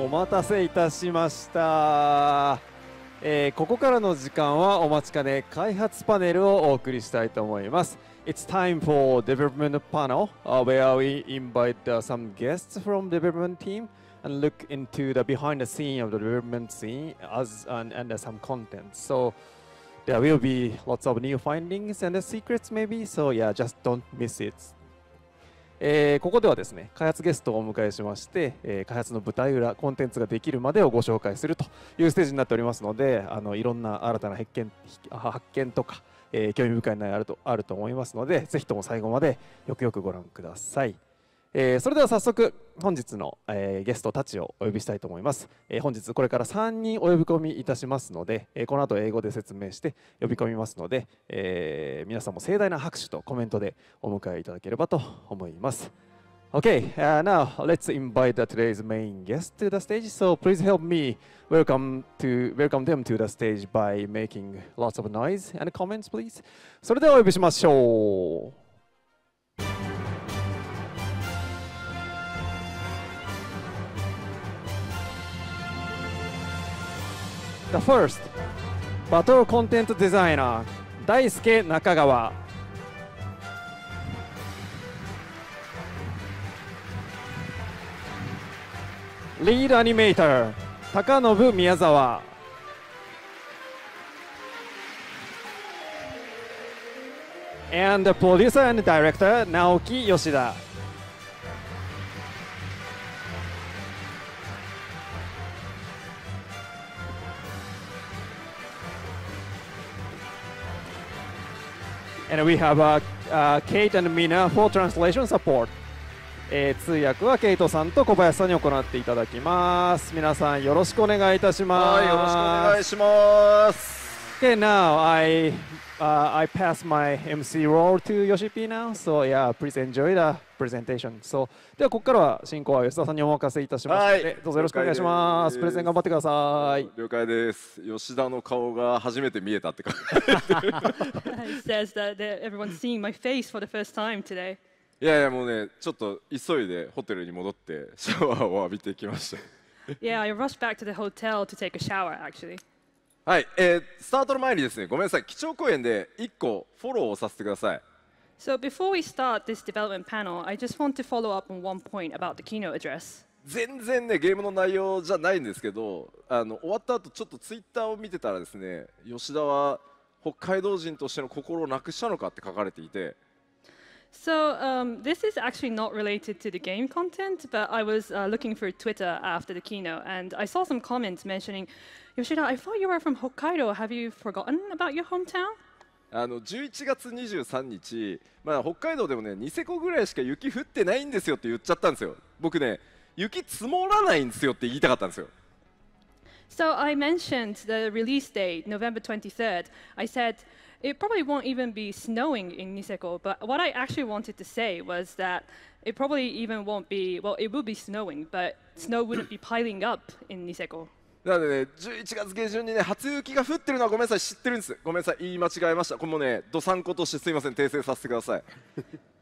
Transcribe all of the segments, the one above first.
お待たせいたしました、えー、ここからの時間はお待ちかね開発パネルをお送りしたいと思います It's time for development panel、where we invite、some guests from development team and look into the behind the scene of the development scene as and, and some content so there will be lots of new findings and the secrets maybe so yeah just don't miss it えー、ここではですね開発ゲストをお迎えしまして、えー、開発の舞台裏コンテンツができるまでをご紹介するというステージになっておりますのであのいろんな新たな発見発見とか、えー、興味深い内容あるとあると思いますのでぜひとも最後までよくよくご覧ください。えー、それでは早速本日の、えー、ゲストたちをお呼びしたいと思います、えー、本日これから3人お呼び込みいたしますので、えこの後英語で説明して呼び込みますので、え皆さんも盛大な拍手とコメントでお迎えいただければと思います Okay, uh, now let's invite today's main guest to the stage. So please help me welcome to welcome them to the stage by making lots of noise and comments, please. それではお呼びしましょう。The first バトルコンテンツデザイナー、大輔中川リードアニメーター、高信宮沢 And the producer and director, Naoki Yoshida. And we have uh, uh, Kate and Mina for translation support. えー、通訳はケイトさんと小林さんに行っていただきます皆さんよろしくお願いいたしますはいよろしくお願いします Okay now I uh, I pass my MC role to Yoshipi now. So yeah, please enjoy the presentation. So ではここからは進行は吉田さんにお任せいたします。はい。どうぞよろしくお願いします。プレゼン頑張ってください。了解です。吉田の顔が初めて見えたって感じ。Says that everyone's seeing my face for the first time today. いやいやもうねちょっと急いでホテルに戻ってシャワーを浴びてきました。yeah, I rushed back to the hotel to take a shower actually. はい、えー、スタートの前にですね、ごめんなさい、基調講演で1個フォローをさせてください。So before we start this development panel, I just want to follow up on one point about the keynote address. 全然ね、ゲームの内容じゃないんですけど、あの終わった後ちょっとツイッターを見てたらですね、吉田は北海道人としての心をなくしたのかって書かれていて。So um, this is actually not related to the game content, but I was uh, looking for Twitter after the keynote, and I saw some comments mentioning, Yoshida, I thought you were from Hokkaido. Have you forgotten about your hometown? あの11月23日、まあ、北海道でもね、ニセコぐらいしか雪降ってないんですよって言っちゃったんですよ。僕ね、雪積もらないんですよって言いたかったんですよ。So I mentioned the release date, November 23rd. I said, it probably won't even be snowing in Niseko, but what I actually wanted to say was that it probably even won't be, well, it will be snowing, but snow wouldn't be piling up in Niseko. なので、ね、11月下旬にね初雪が降ってるのはごめんなさい知ってるんですごめんなさい言い間違えましたこれもねどさんことしてすみません訂正させてください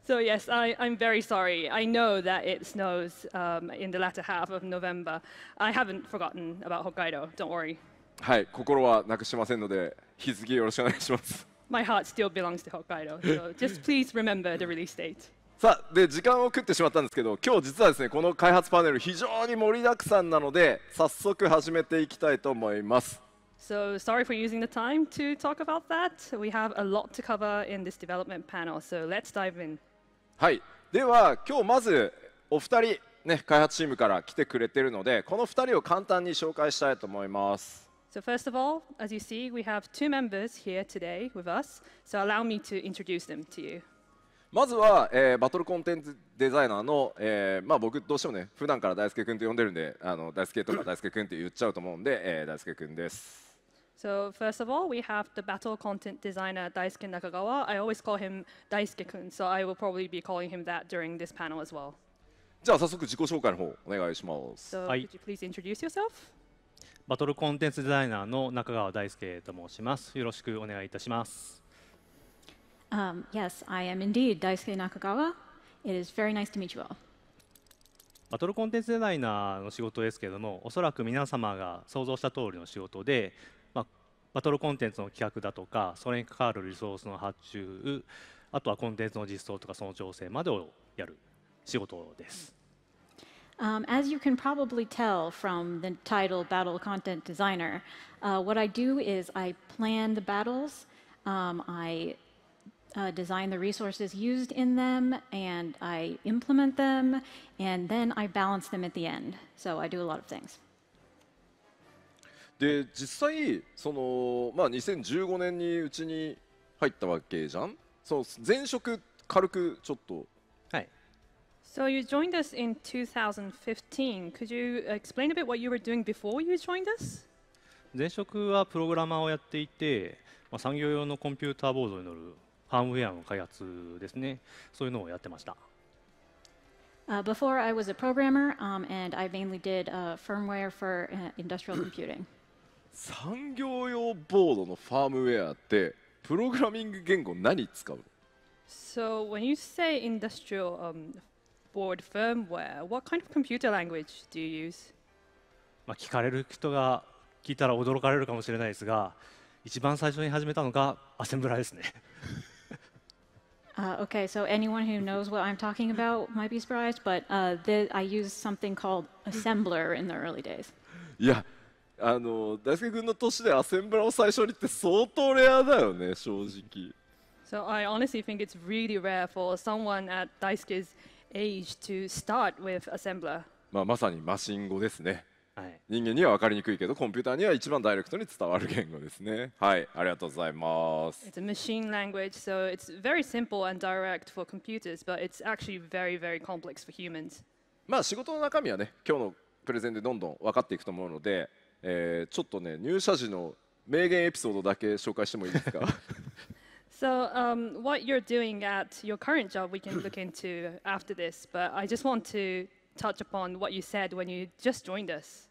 So yes, I, I'm very sorry. I know that it snows um, in the latter half of November. I haven't forgotten about Hokkaido. Don't worry. はい、心はなくしませんので、引き続きよろしくお願いします。my heart still belongs to Hokkaido. So just please remember the release date. さあで時間を食ってしまったんですけど今日実はですねこの開発パネル非常に盛りだくさんなので早速始めていきたいと思います。So sorry for using the time to talk about that. We have a lot to cover in this development panel, so let's dive in. はいでは今日まずお二人ね開発チームから来てくれてるのでこの二人を簡単に紹介したいと思います。So first of all, as you see, we have two members here today with us. So allow me to introduce them to you. まずは、えー、バトルコンテンツデザイナーの、えーまあ、僕どうしてもね普段から大輔君と呼んでるんであの大輔とか大輔君って言っちゃうと思うんで、えー、大輔君です。So first of all, we have the battle content designer Daisuke Nakagawa. I always call him Daisuke-kun, so I will probably be calling him that during this panel as well. So, could you please introduce yourself? バトルコンテンツデザイナーの中川大輔と申します。よろしくお願いいたします。Um, yes, I am indeed d a i s It is very nice to meet you all. バトルコンテンツデザイナーの仕事ですけれども、おそらく皆様が想像した通りの仕事で、まあ、バトルコンテンツの企画だとか、それに関わるリソースの発注、あとはコンテンツの実装とかその調整までをやる仕事です。Um, as you can probably tell from the title Battle Content Designer, uh, what I do is I plan the battles, um, I uh, design the resources used in them, and I implement them, and then I balance them at the end. So I do a lot of things. で実際その、まあ、2015年にうちに入ったわけじゃんその前職軽くちょっと So you joined us in 2015. Could you explain a bit what you were doing before you joined us? 前職はプログラマーをやっていて、まあ、産業用のコンピューターボードに乗るファームウェアの開発ですね、そういうのをやってました。Uh, before I was a programmer, um, and I mainly did uh, firmware for uh, industrial computing. 産業用ボードのファームウェアってプログラミング言語何使うの So when you say industrial、um, board firmware, what kind of computer language do you use? Uh, okay, so anyone who knows what I'm talking about might be surprised, but uh, I used something called assembler in the early days. So I honestly think it's really rare for someone at Daisuke's age to start with assembler. まあまさにマシン語ですね。はい、人間には分かりにくいけどコンピューターには一番ダイレクトに伝わる言語ですねはいありがとうございます It's a machine language so it's very simple and direct for computers but it's actually very very complex for humans まあ仕事の中身はね今日のプレゼンでどんどん分かっていくと思うので、えー、ちょっとね入社時の名言エピソードだけ紹介してもいいですか So um, what you're doing at your current job, we can look into after this. But I just want to touch upon what you said when you just joined us.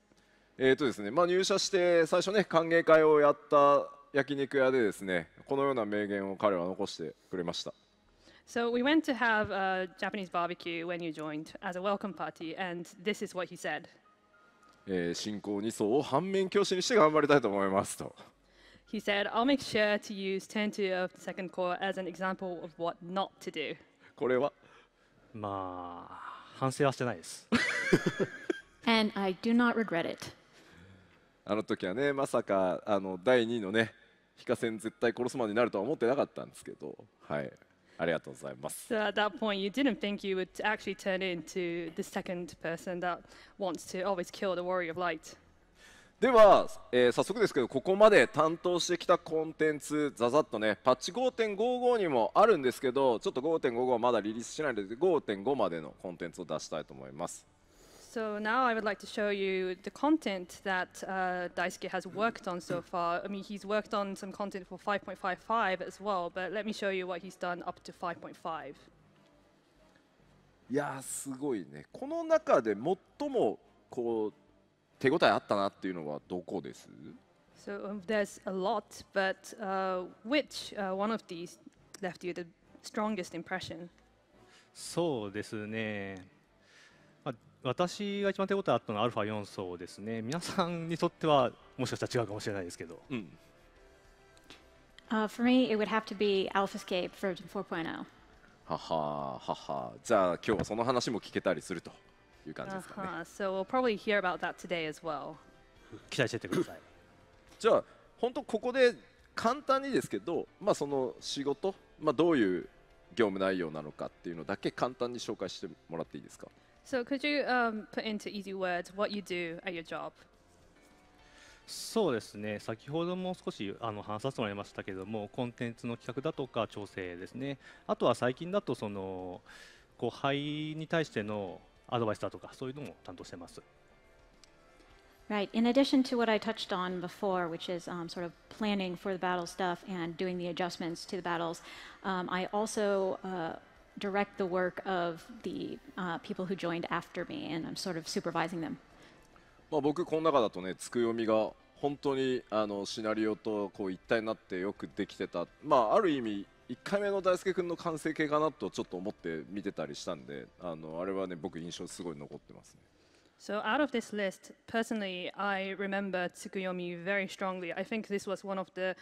えっとですねまあ、入社して最初ね歓迎会をやった焼肉屋でですねこのような名言を彼は残してくれました。So we went to have a Japanese barbecue when you joined as a welcome party, and this is what he said. えー、信仰2層を反面教師にして頑張りたいと思いますと。He said, I'll make sure to use turn two of the second core as an example of what not to do. これはまあ、反省はしてないです。And I do not regret it. あの時はね、まさかあの第2のね、非カセ絶対殺すまでになるとは思ってなかったんですけど、はい、ありがとうございます。So at that point, you didn't think you would actually turn into the second person that wants to always kill the Warrior of Light. では、えー、早速ですけどここまで担当してきたコンテンツざざっとねパッチ5.55にもあるんですけどちょっと5.55はまだリリースしないので5.5までのコンテンツを出したいと思います。So now I would like to show you the content that uh, Daisuke has worked on so far. I mean, he's worked on some content for 5.55 as well, but let me show you what he's done up to 5.5. いやーすごいね。この中で最もこう手応えあったなっていうのはどこです So um, there's a lot, but uh, which uh, one of these left you the strongest impression? そうですね、まあ、私が一番手応えあったのはアルファ4層ですね皆さんにとってはもしかしたら違うかもしれないですけど、うん Uh, for me, it would have to be AlphaScape version 4.0. ははははじゃあ今日はその話も聞けたりするという感じですかね。we'll probably hear about that today as well. 期待しててください。じゃあ本当ここで簡単にですけど、まあその仕事、まあどういう業務内容なのかっていうのだけ簡単に紹介してもらっていいですか。So could you、um, put into easy words what you do at your job? そうですね先ほども少しあの話させてもらいましたけどもコンテンツの企画だとか調整ですねあとは最近だとそのう肺に対してのアドバイスだとかそういうのも担当してます。Right. In addition to what I touched on before, which is um, sort of planning for the battle stuff and doing the adjustments to the battles, um, I also uh, direct the work of the uh, people who joined after me, and I'm sort of supervising them. まあ僕この中だとね、つくよみが本当にあのシナリオとこう一体になってよくできてた、まあある意味1回目の大輔君の完成形かなとちょっと思って見てたりしたんであのあれはね僕印象すごい残ってますね。So out of this list, personally, I remember Tsukuyomi very strongly. I think this was one of the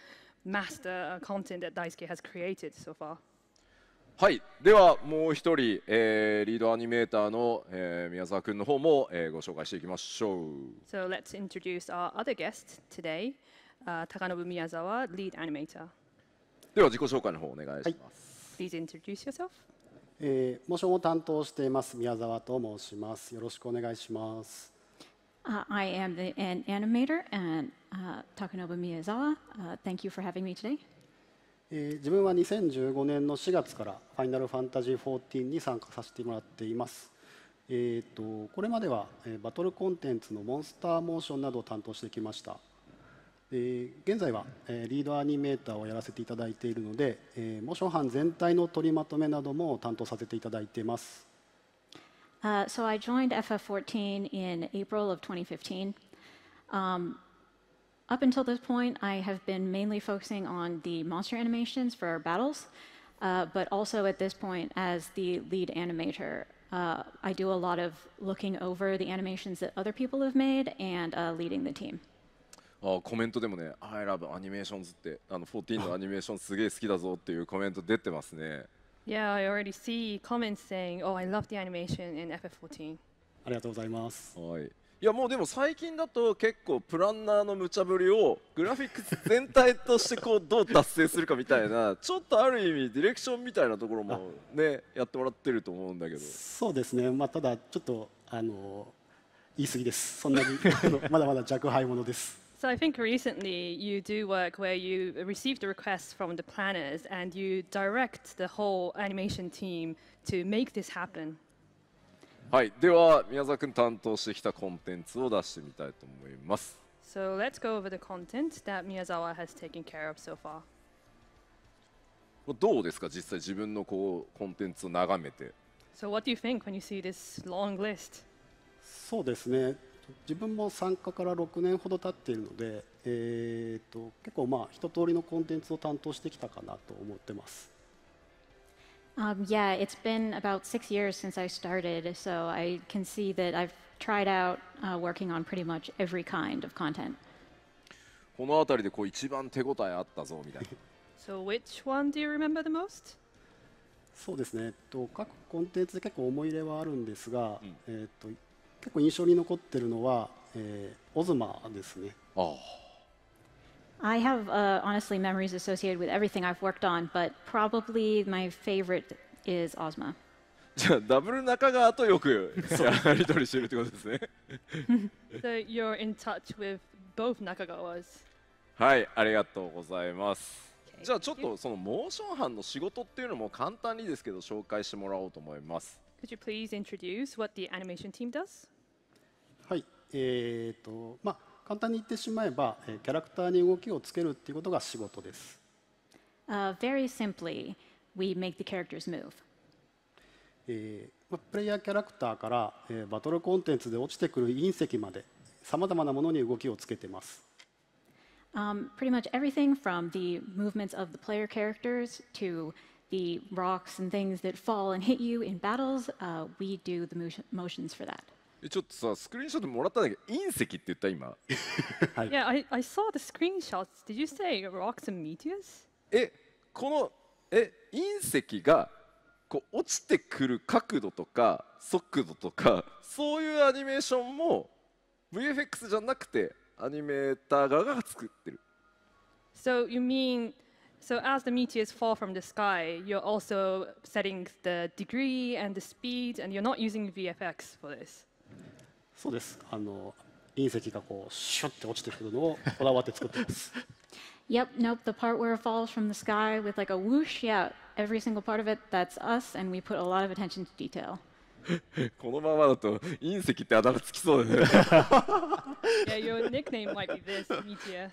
master content that Daisuke has created so far. はい、ではもう一人、えー、リードアニメーターの、えー、宮沢君の方も、えー、ご紹介していきましょう。So let's introduce our other guest today,、uh, 高信宮沢、lead animator. では自己紹介の方お願いします。Please introduce yourself. えー、モーションを担当しています宮沢と申します。よろしくお願いします。Uh, I am the, an animator and、uh, Takanobu Miyazawa.、Uh, thank you for having me today. え自分は2015年の4月から「ファイナルファンタジー14」に参加させてもらっています。えーと、これまでは、えバトルコンテンツのモンスターモーションなどを担当してきました。えー、現在は、えー、リードアニメーターをやらせていただいているので、えー、モーション班全体の取りまとめなども担当させていただいています。Uh, so I joined FF14 in April of 2015. Um, up until this point, I have been mainly focusing on the monster animations for our battles, uh, but also at this point, as the lead animator, uh, I do a lot of looking over the animations that other people have made and leading the team. あコメントでもね「I love アニメーションズ」ってあの14のアニメーションすげえ好きだぞっていうコメント出てますね。Yeah, I already see comments saying, oh, I love the animation in FF14. ありがとうございます。はい。いや、もうでも最近だと結構プランナーの無茶ぶりをグラフィックス全体としてこうどう達成するかみたいな、ちょっとある意味ディレクションみたいなところもね、やってもらってると思うんだけど。そうですね。まあ、ただちょっと、あの、言い過ぎです。そんなに、まだまだ若輩者です。So I think recently you do work where you receive the requests from the planners and you direct the whole animation team to make this happen. はい、では宮沢君担当してきたコンテンツを出してみたいと思います。So let's go over the content that Miyazawa has taken care of so far. So what do you think when you see this long list? そうですね。自分も参加から6年ほど経っているので、えーと、と結構まあ一通りのコンテンツを担当してきたかなと思ってます。Um, yeah, it's been about six years since I started, so I can see that I've tried out uh, working on pretty much every kind of content. この辺りでこう一番手応えあったぞみたいな。so which one do you remember the most? そうですね、えっと、各コンテンツで結構思い入れはあるんですが、うん、えっと結構印象に残ってるのは、えー、オズマですね。ああ I have uh, honestly memories associated with everything I've worked on, but probably my favorite is Ozma. じゃダブル中川とよくやり取りしてるってことですね。so you're in touch with both 中川 s はい、ありがとうございます。じゃあちょっとそのモーション班の仕事っていうのも簡単にですけど紹介してもらおうと思います。Could you please introduce what the animation team does? えーとまあ、簡単に言ってしまえば、えキャラクターに動きをつけるっていうことが仕事です。Uh, very simply, we make the characters move. えーまあ、プレイヤーキャラクターから、えー、バトルコンテンツで落ちてくる隕石までさまざまなものに動きをつけてます。Um, pretty much everything from the movements of the player characters to the rocks and things that fall and hit you in battles, uh, we do the motions for that. ちょっとさ、スクリーンショットもらったんだけど、隕石って言った今。yeah, I, I saw the screenshots. Did you say rocks and meteors? え、このえ隕石がこう落ちてくる角度とか速度とかそういうアニメーションも VFX じゃなくてアニメーター側が作ってる。So you mean So as the meteors fall from the sky, you're also setting the degree and the speed, and you're not using VFX for this. そうですあの隕石がこうシュッて落ちてくるのをこだわって作ってます Yep, nope, the part where it falls from the sky with like a whoosh, yeah, every single part of it, that's us, and we put a lot of attention to detail. このままだと隕石ってあだ名つきそうだね。yeah, your nickname might be this, Michia.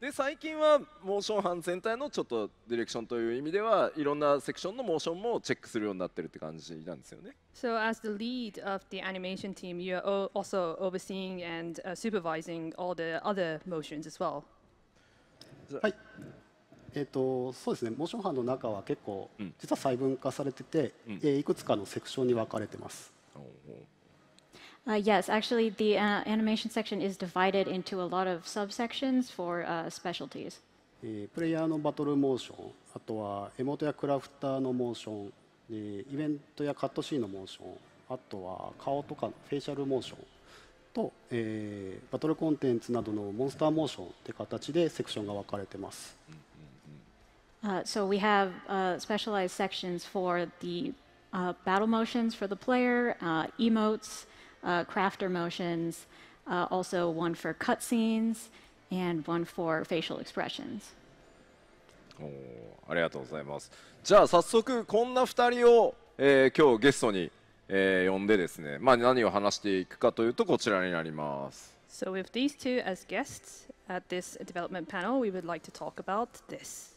で最近はモーション班全体のちょっとディレクションという意味ではいろんなセクションのモーションもチェックするようになってるって感じなんですよね。So as the lead of the animation team, you are also overseeing and、supervising all the other motions as well. はい。えーと、そうですねモーション班の中は結構、うん、実は細分化されてて、うん、えー、いくつかのセクションに分かれてます。Uh, yes, actually, the uh, animation section is divided into a lot of subsections for uh, specialties. プレイヤーのバトルモーション、あとはエモートやクラフターのモーション、イベントやカットシーンのモーション、あとは顔とかのフェイシャルモーションと、えー、バトルコンテンツなどのモンスターモーションって形でセクションが分かれてます。Uh, so we have uh, specialized sections for the uh, battle motions for the player, uh, emotes, uh, crafter motions, uh, also one for cutscenes, and one for facial expressions. ありがとうございます。じゃあ早速こんな2人を、えー、今日ゲストに、えー、呼んでですね、まあ、何を話していくかというとこちらになります。So with these two as guests at this development panel, we would like to talk about this.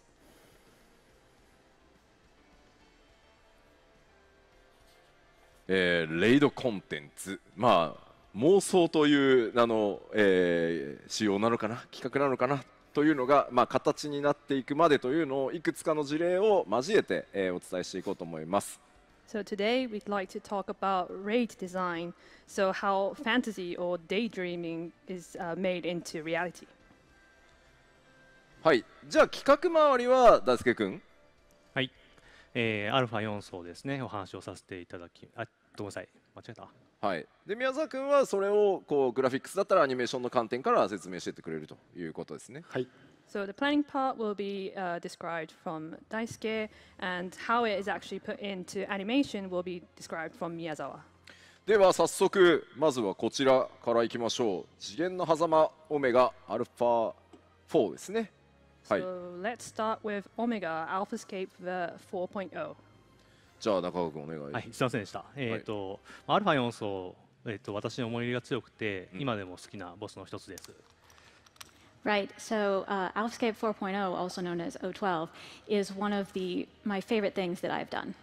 えー、レイドコンテンツ、まあ、妄想というあの、えー、仕様なのかな企画なのかなというのが、まあ、形になっていくまでというのをいくつかの事例を交えて、えー、お伝えしていこうと思います。So today we'd like to talk about r a design, so how fantasy or daydreaming is、made into reality. はい、じゃあ企画周りは大輔君。えー、アルファ4層ですねお話をさせていただきあごめんなさい間違えたはい、で宮沢君はそれをこうグラフィックスだったらアニメーションの観点から説明してってくれるということですね。はい So the planning part will be uh, described from Daisuke, and how it is actually put into animation will be described from Miyazawa. では早速まずはこちらからいきましょう。次元の狭間オメガアルファ4ですね。はい、so let's start with Omega AlphaScape the 4.0じゃあ中川君お願いはい、すいませんでした、えっ、ー、と、はい、アルファ四層、えーと、と私の思い入れが強くて、うん、今でも好きなボスの一つです Right. So uh, AlphaScape 4.0, also known as O12, is one of the my favorite things that I've done.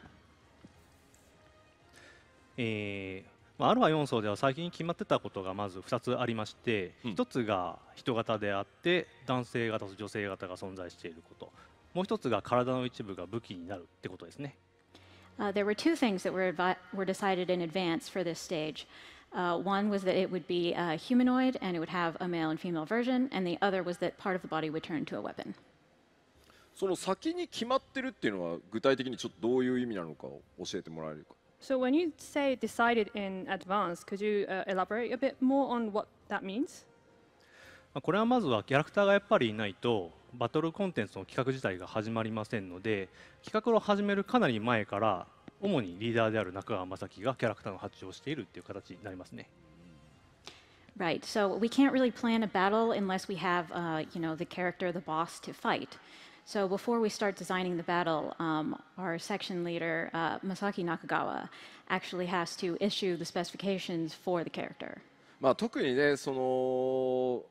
えー、まあ、α4 層では最近決まってたことがまず2つありまして、うん、1つが人型であって男性型と女性型が存在していることもう1つが体の一部が武器になるってことですね。Uh, there were two things that were, were decided in advance for this stage. Uh, one was that it would be uh, humanoid and it would have a male and female version, and the other was that part of the body would turn to a weapon. その先に決まってるっていうのは具体的にちょっとどういう意味なのかを教えてもらえるか。So when you say decided in advance, could you、elaborate a bit more on what that means? これはまずはキャラクターがやっぱりいないとバトルコンテンツの企画自体が始まりませんので企画を始めるかなり前から主にリーダーである中川雅樹がキャラクターの発注をしているっていう形になりますね。Right, so we can't really plan a battle unless we have, uh, you know, the character, the boss to fight. So before we start designing the battle, um, our section leader, uh, Masaki Nakagawa, actually has to issue the specifications for the character. まあ特にねその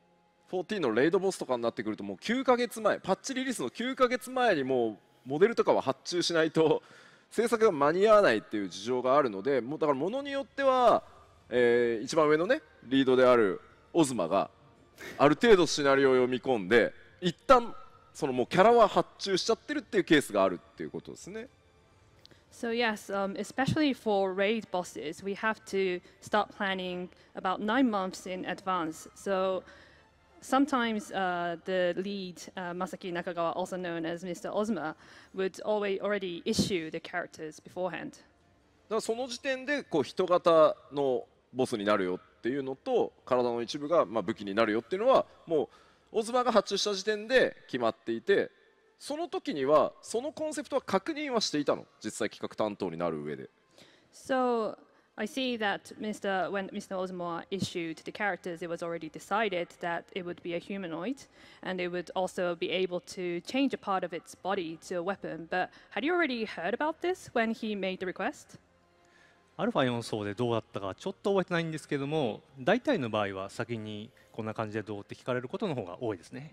14のレイドボスとかになってくるともう9ヶ月前パッチリリースの9ヶ月前にもうモデルとかは発注しないと制作が間に合わないっていう事情があるのでもうだからものによっては、えー、一番上のねリードであるオズマがある程度シナリオを読み込んで一旦そのもうキャラは発注しちゃってるっていうケースがあるっていうことですね。So yes, um, especially for raid bosses, we have to start planning about nine months in advance. So sometimes uh, the lead, uh, Masaki Nakagawa, also known as Mr. Ozma, would always already issue the characters beforehand. だからその時点でこう人型のボスになるよっていうのと体の一部がまあ武器になるよっていうのはもうオズマが発注した時点で決まっていてその時にはそのコンセプトは確認はしていたの実際企画担当になる上で。So I see that Mr. when Mr. Osmore issued the characters, it was already decided that it would be a humanoid, and it would also be able to change a part of its body to a weapon. But had you already heard about this when he made the request? α4 層でどうだったかちょっと覚えてないんですけども大体の場合は先にこんな感じでどうって聞かれることの方が多いですね。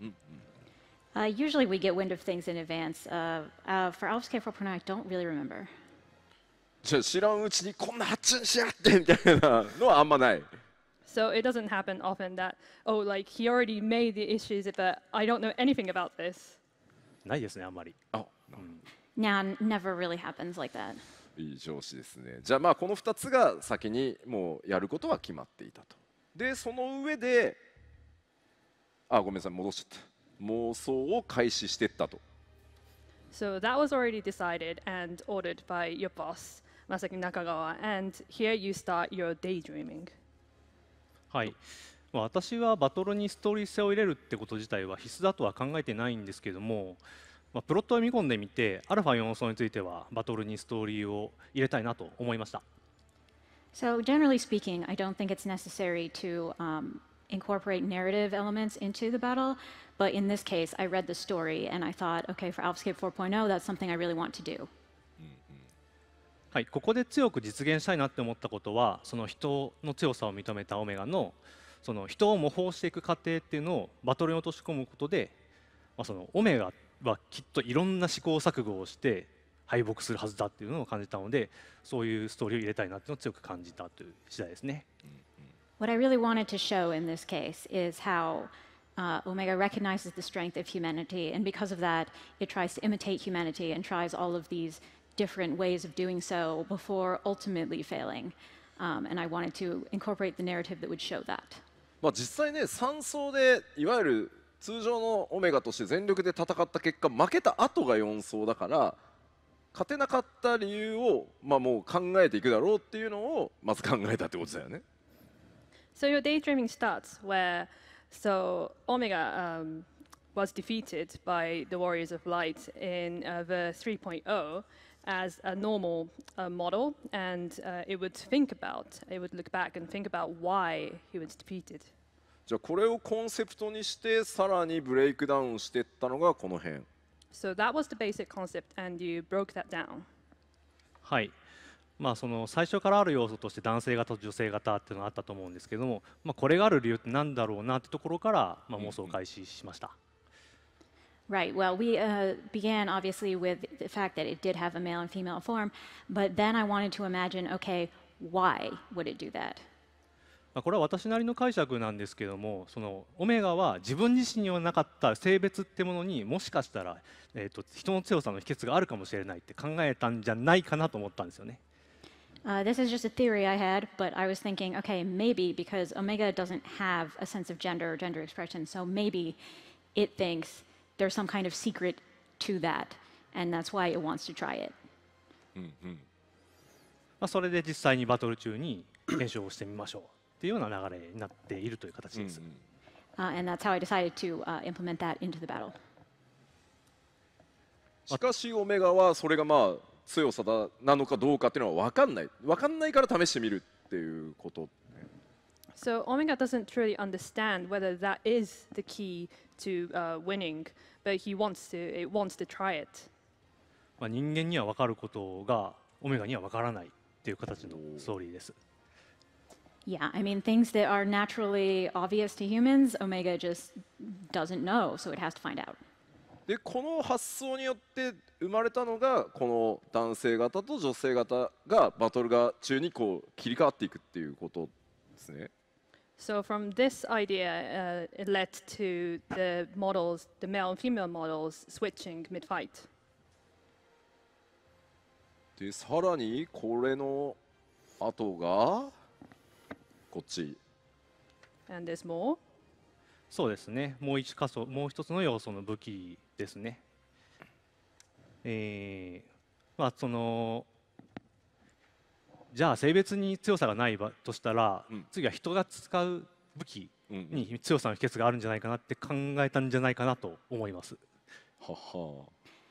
Uh, usually we get wind of things in advance. Uh, uh, for Alps K4.9, I don't really remember. じゃあ知らんうちにこんな発注しやってみたいなのはあんまない。So it doesn't happen often that, oh, like he already made the issues, but I don't know anything about this. ないですね、あんまり。Oh. Mm. Nah, never really happens like that. いい上司ですねじゃあまあこの2つが先にもうやることは決まっていたとでその上であごめんなさい戻しちゃった妄想を開始してったと So that was already decided and ordered by your boss and here you start your daydreaming はい私はバトルにストーリー性を入れるってこと自体は必須だとは考えてないんですけどもまあ、プロットを見込んでみて、アルファ4層についてはバトルにストーリーを入れたいなと思いました。So generally speaking, I don't think it's necessary to、um, incorporate narrative elements into the battle, but in this case, I read the story and I thought, okay, for AlphaScape 4.0, that's something I really want to do. はい、ここで強く実現したいなって思ったことはその人の強さを認めたオメガのその人を模倣していく過程っていうのをバトルに落とし込むことで、まあ、そのオメガっはきっといろんな試行錯誤をして敗北するはずだっていうのを感じたのでそういうストーリーを入れたいなっていうのを強く感じたという次第ですね。What I really wanted to show in this case is how uh, Omega recognizes the strength of humanity, and because of that, it tries to imitate humanity and tries all of these different ways of doing so before ultimately failing. Um, and I wanted to incorporate the narrative that would show that. まあ実際ね、3層でいわゆる通常のオメガとして全力で戦った結果負けた後が4走だから勝てなかった理由を、まあ、もう考えていくだろうっていうのをまず考えたってことだよね。So your daydreaming starts where so Omega、um, was defeated by the Warriors of Light in、uh, the 3.0 as a normal uh, model, and uh, it would think about, it would look back and think about why he was defeated. じゃあこれをコンセプトにしてさらにブレイクダウンしていったのがこの辺。So that was the basic concept and you broke that down. はい。まあ、その最初からある要素として男性型と女性型っていうのがあったと思うんですけども、まあ、これがある理由って何だろうなってところから、まあ、妄想を開始しました。Right. Well, we uh, began obviously with the fact that it did have a male and female form, but then I wanted to imagine okay, why would it do that? まあ、これは私なりの解釈なんですけどもそのオメガは自分自身にはなかった性別ってものにもしかしたら、えーと、と人の強さの秘訣があるかもしれないって考えたんじゃないかなと思ったんですよね。Uh, this is just a theory I had, but I was thinking, okay, maybe because Omega doesn't have a sense of gender or gender expression, so maybe it thinks there's some kind of secret to that, and that's why it wants to try it. まあそれで実際にバトル中に検証をしてみましょう。っていうような流れになっているという形です。うんうん Uh, and that's how I decided to uh, implement that into the battle. しかしオメガはそれがまあ強さだなのかどうかっていうのは分かんない分かんないから試してみるっていうこと。So Omega doesn't truly understand whether that is the key to、uh, winning, but he wants to it wants to try it. まあ人間には分かることがオメガには分からないっていう形のストーリーです。Yeah, I mean, things that are naturally obvious to humans, Omega just doesn't know, so it has to find out. でこの発想によって生まれたのがこの男性型と女性型がバトルが中にこう切り替わっていくっていうことですね。So from this idea,、uh, it led to the models, the male and female models switching mid-fight. でさらにこれの後がこっち。And there's more? そうですね。もう一箇所、もう一つの要素の武器ですね。えー、まあそのじゃあ性別に強さがないとしたら、うん、次は人が使う武器に強さの秘訣があるんじゃないかなって考えたんじゃないかなと思います。はは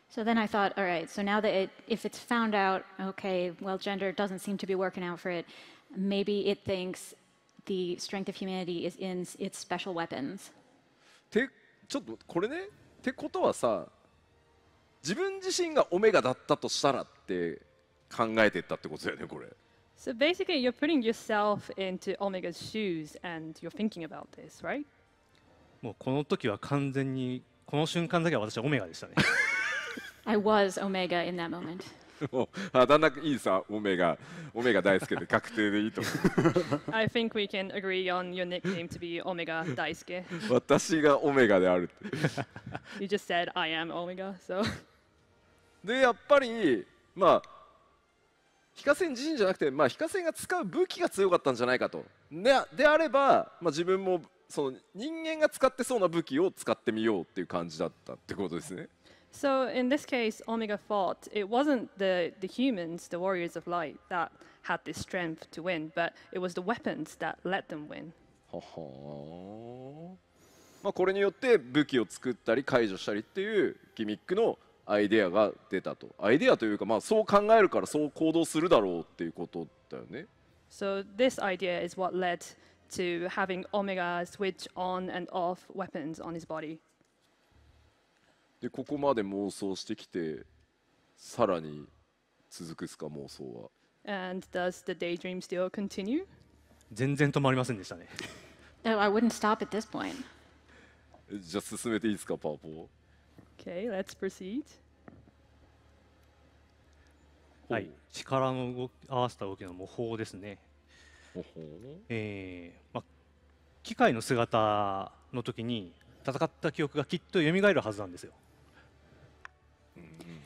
So then I thought, all right, so now that it, if it's found out, okay, well, gender doesn't seem to be working out for it, maybe it thinks the strength of humanity is in its special weapons. てちょっとこれねってことはさ自分自身がオメガだったとしたらって考えてったってことだよねこれ。So basically you're putting yourself into Omega's shoes and you're thinking about this, right? もうこの時は完全にこの瞬間だけは私はオメガでしたね。I was Omega in that moment. もうあだんだんいいさ、オメガ、オメガ大好きで確定でいいと思う。I think we can agree on your nickname to be オメガ大好き。私がオメガである。you just said I am so。で、やっぱり、まあ、非河川自身じゃなくて、まあ、非河川が使う武器が強かったんじゃないかと。でであれば、まあ、自分もその人間が使ってそうな武器を使ってみようっていう感じだったってことですね。So in this case, Omega fought. It wasn't the, the humans, the warriors of light, that had the strength to win, but it was the weapons that let them win. So this idea is what led to having Omega switch on and off weapons on his body. でここまで妄想してきてさらに続くすか妄想は And does the daydream still continue? 全然止まりませんでしたね No, I wouldn't stop at this point. じゃあ進めていいですかパーポ o k let's proceed. はい力の動き合わせた動きの模倣ですねえーまあ、機械の姿の時に戦った記憶がきっと蘇るはずなんですよ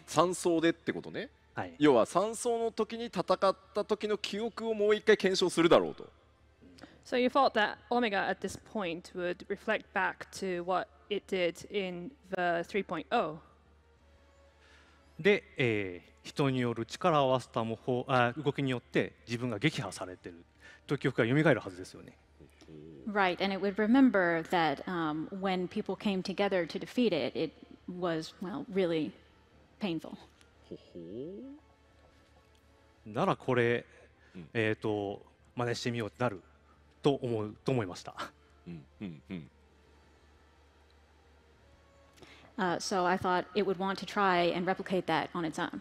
3層でってことね、はい、要は3層の時に戦った時の記憶をもう一回検証するだろうと。So you thought that Omega at this point would reflect back to what it did in the 3.0. で、えー、人による力を合わせた模倣あ動きによって自分が撃破されてるという記憶が蘇るはずですよね。Right, and it would remember that um, when people came together to defeat it, it was, well, really painful. ほほならこれ、うん、えっ、ー、と真似してみようってなると思うと思いました。うんうんうん。Uh, so I thought it would want to try and replicate that on its own.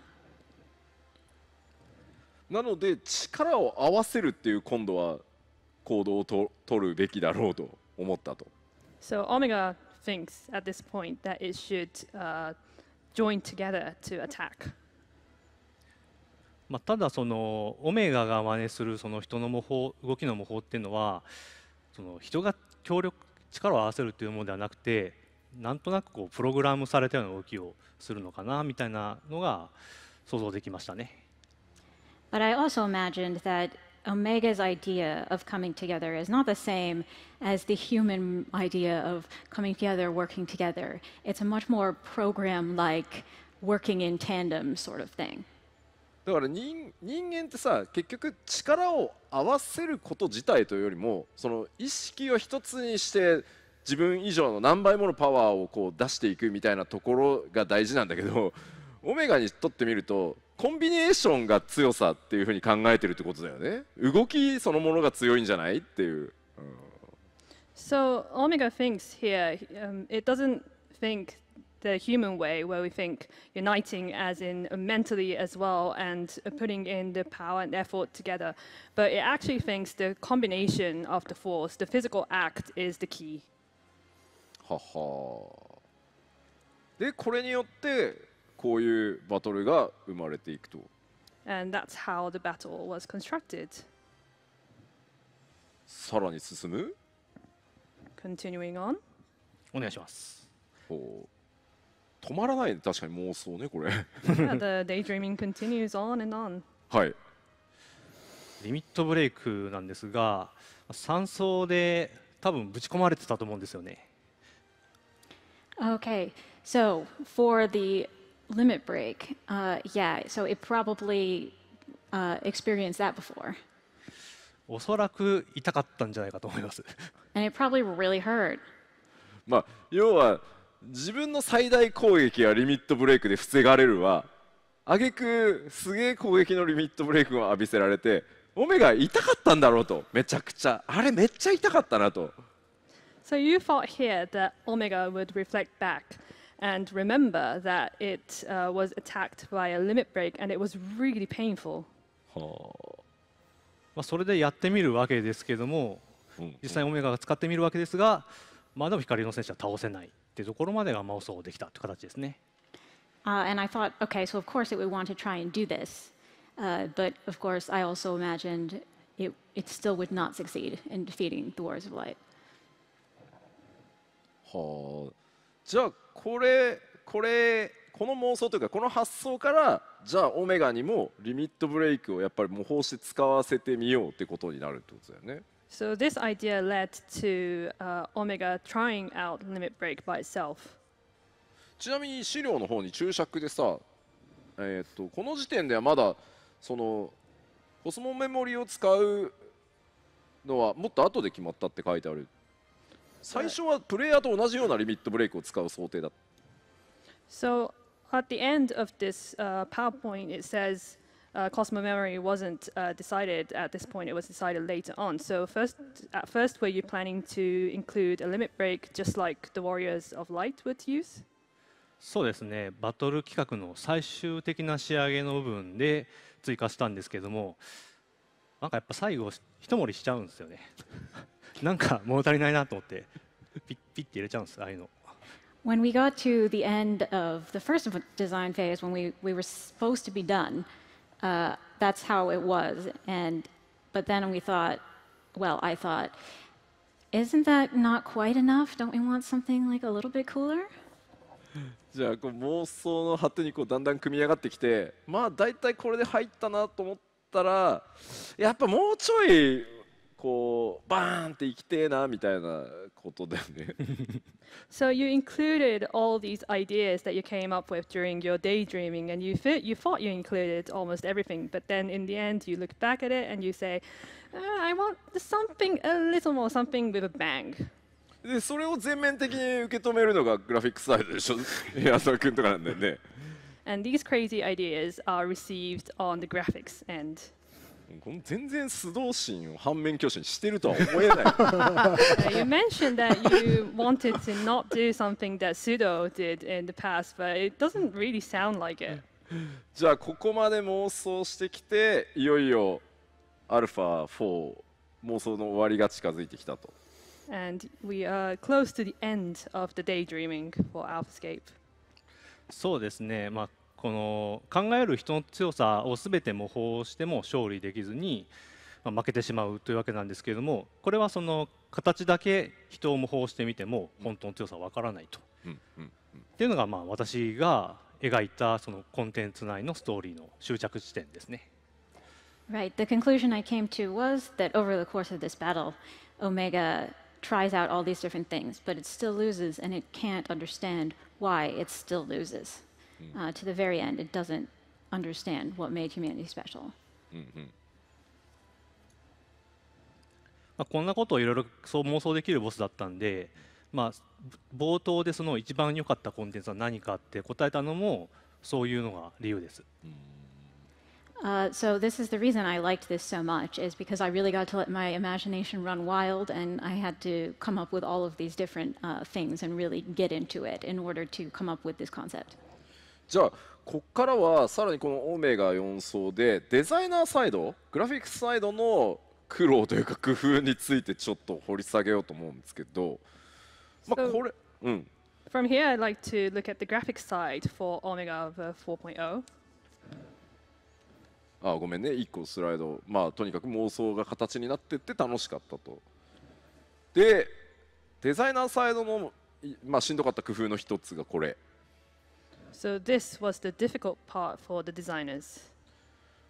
なので力を合わせるっていう今度は行動をと取るべきだろうと思ったと。So Omega thinks at this point that it should、uh, join together to attack. まあ、ただそのオメガが真似するその人の模倣動きの模倣っていうのはその人が協力力を合わせるというものではなくてなんとなくこうプログラムされたような動きをするのかなみたいなのが想像できましたね。But I also imagined that Omega's idea of coming together is not the same as the human idea of coming together, working together. It's a much more program like working in tandem sort of thing. だから人人間ってさ結局力を合わせること自体というよりもその意識を一つにして自分以上の何倍ものパワーをこう出していくみたいなところが大事なんだけどオメガにとってみるとコンビネーションが強さっていうふうに考えてるってことだよね動きそのものが強いんじゃないっていう、うん、So Omega thinks here um, it doesn't think the human way where we think uniting as in mentally as well and putting in the power and effort together but it actually thinks the combination of the force the physical act is the key ははでこれによってこういうバトルが生まれていくと。And that's how the battle was constructed. さらに進む Continuing on. お願いします。ほう止まらないね、確かに妄想ね、これ。yeah, the daydreaming continues on and on. はい。リミットブレイクなんですが、山荘で多分ぶち込まれてたと思うんですよね。Okay, so for the limit break, uh, yeah, so it probably uh, experienced that before. おそらく痛かったんじゃないかと思います。And it probably really hurt. まあ要は自分の最大攻撃はリミットブレイクで防がれるわ。挙句すげえ攻撃のリミットブレイクを浴びせられて、オメガ痛かったんだろうとめちゃくちゃあれめっちゃ痛かったなと。So you thought here that Omega would reflect back. And remember that it uh, was attacked by a limit break and it was really painful. はあまあ、それでやってみるわけですけども、うん、実際にオメガが使ってみるわけですが、まあ、でも光の戦士は倒せないっていうところまでがマウスをできたという形ですね。Uh, oh. and I thought, okay, so of course it would want to try and do this. Uh, but of course, I also imagined it, it still would not succeed in defeating the Wars of Light. Oh. じゃあこれこれこの妄想というかこの発想からじゃあオメガにもリミットブレイクをやっぱり模倣して使わせてみようってことになるってことだよね。So this idea led to、uh, Omega trying out limit break by itself. ちなみに資料の方に注釈でさ、えー、とこの時点ではまだそのコスモメモリを使うのはもっと後で決まったって書いてある最初はプレイヤーと同じようなリミットブレイクを使う想定だ。So at the end of this、uh, PowerPoint, it says uh, Cosmo Memory wasn't uh, decided at this point, it was decided later on. So first, at first, were you planning to include a limit break just like the Warriors of Light would use? そうですねバトル企画の最終的な仕上げの部分で追加したんですけどもなんかやっぱ最後一盛りしちゃうんですよねなんか物足りないなと思ってピッピッて入れちゃうんですああいうの。When we got to the end of the first design phase, when we, we were supposed to be done, uh, that's how it was. And, but then we thought, well, I thought, isn't that not quite enough? Don't we want something like a little bit cooler? じゃあこう妄想の果てにこうだんだん組み上がってきてまあ大体これで入ったなと思ったらやっぱもうちょいこうバーンって生きてえなみたいなことだよね。so you included all these ideas that you came up with during your daydreaming, and you th you thought you included almost everything, but then in the end you look back at it and you say, uh, I want something a little more, something with a bang. でそれを全面的に受け止めるのがグラフィックサイドでしょ、安田君とかなんだよね。And these crazy ideas are received on the graphics end. 全然素動心を反面教師にしてるとは思えない。you mentioned that you wanted to not do something that Sudo did in the past, but it doesn't really sound like it. じゃあここまで妄想してきていよいよアルファ4妄想の終わりが近づいてきたと。And we are close to the end of the daydreaming for AlphaScape. そうですね、まあこの考える人の強さを全て模倣しても勝利できずに、ま負けてしまうというわけなんですけれどもこれはその形だけ人を模倣してみても本当の強さはわからないと、っていうのがまあ私が描いたそのコンテンツ内のストーリーの終着地点ですね。Right. The conclusion I came to was that over the course of this battle, Omega tries out all these different things, but it still loses and it can't understand why it still loses. mm. uh, to the very end, it doesn't understand what made humanity special. うんうん、まあ、こんなことをいろいろそう妄想できるボスだったんで、まあ、冒頭でその一番良かったコンテンツは何かって答えたのもそういうのが理由です。Uh, mm-hmm. so this is the reason I liked this so much is because I really got to let my imagination run wild and I had to come up with all of these different uh, things and really get into it in order to come up with this concept. じゃあここからはさらにこのオメガ4層でデザイナーサイドグラフィックスサイドの苦労というか工夫についてちょっと掘り下げようと思うんですけど、まあ、これ、うん。From here, I'd like to look at the graphics side for Omega 4.0. あごめんね、1個スライド、まあ、とにかく妄想が形になってって楽しかったと。で、デザイナーサイドの、まあ、しんどかった工夫の一つがこれ。So this was the difficult part for the designers.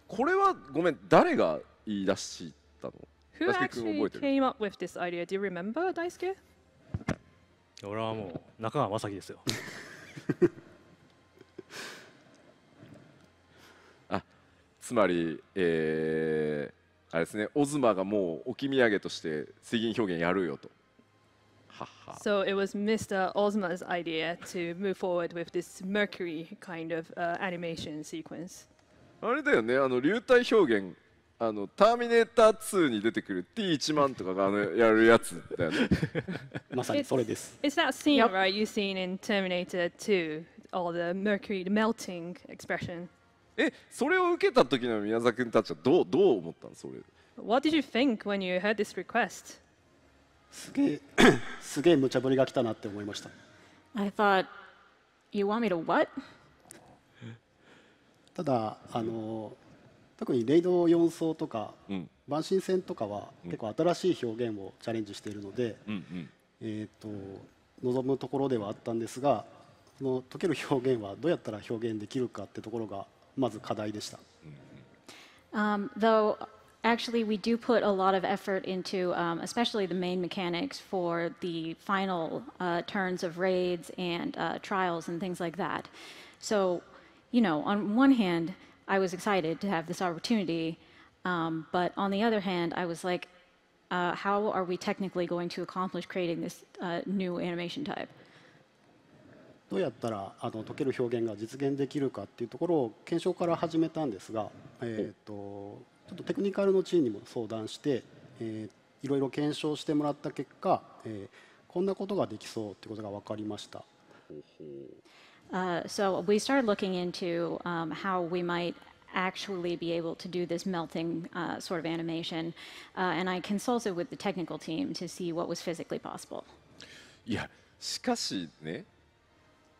これはごめん、誰が言い出したの Who actually came up with this idea? Do you remember, 大輔俺はもう中川雅樹ですよ。あつまり、えー、あれですね、オズマがもう置き土産として水銀表現やるよと。so it was Mr. Ozma's idea to move forward with this Mercury kind of uh, animation sequence. あれだよね、あの流体表現、あのターミネーター2に出てくる T1 万とかがあのやるやつだよね。まさにそれです。It's that scene, yep. right? You've seen in Terminator 2, all the Mercury the melting expression. え、それを受けた時の宮崎君たちはどうどう思ったのそれ？What did you think when you heard this request? すげえ すげえ無茶ぶりが来たなって思いました。I thought, you want me to what? ただあの特にレイド4層とか、うん、神戦とかは、結構新しい表現をチャレンジしているので、うんうん、えっ、ー、と望むところではあったんですが、その解ける表現はどうやったら表現できるかってところがまず課題でした。Um, though actually, we do put a lot of effort into, um, especially the main mechanics for the final uh, turns of raids and uh, trials and things like that. So, you know, on one hand, I was excited to have this opportunity, um, but on the other hand, I was like, uh, how are we technically going to accomplish creating this uh, new animation type? どうやったらあの解ける表現が実現できるかっていうところを検証から始めたんですが、えーとちょっとテクニカルのチームにも相談して、えー、いろいろ検証してもらった結果、えー、こんなことができそうってことが分かりました。Uh, so we started looking into um, how we might actually be able to do this melting uh, sort of animation, uh, and I consulted with the technical team to see what was physically possible. いや、しかしね、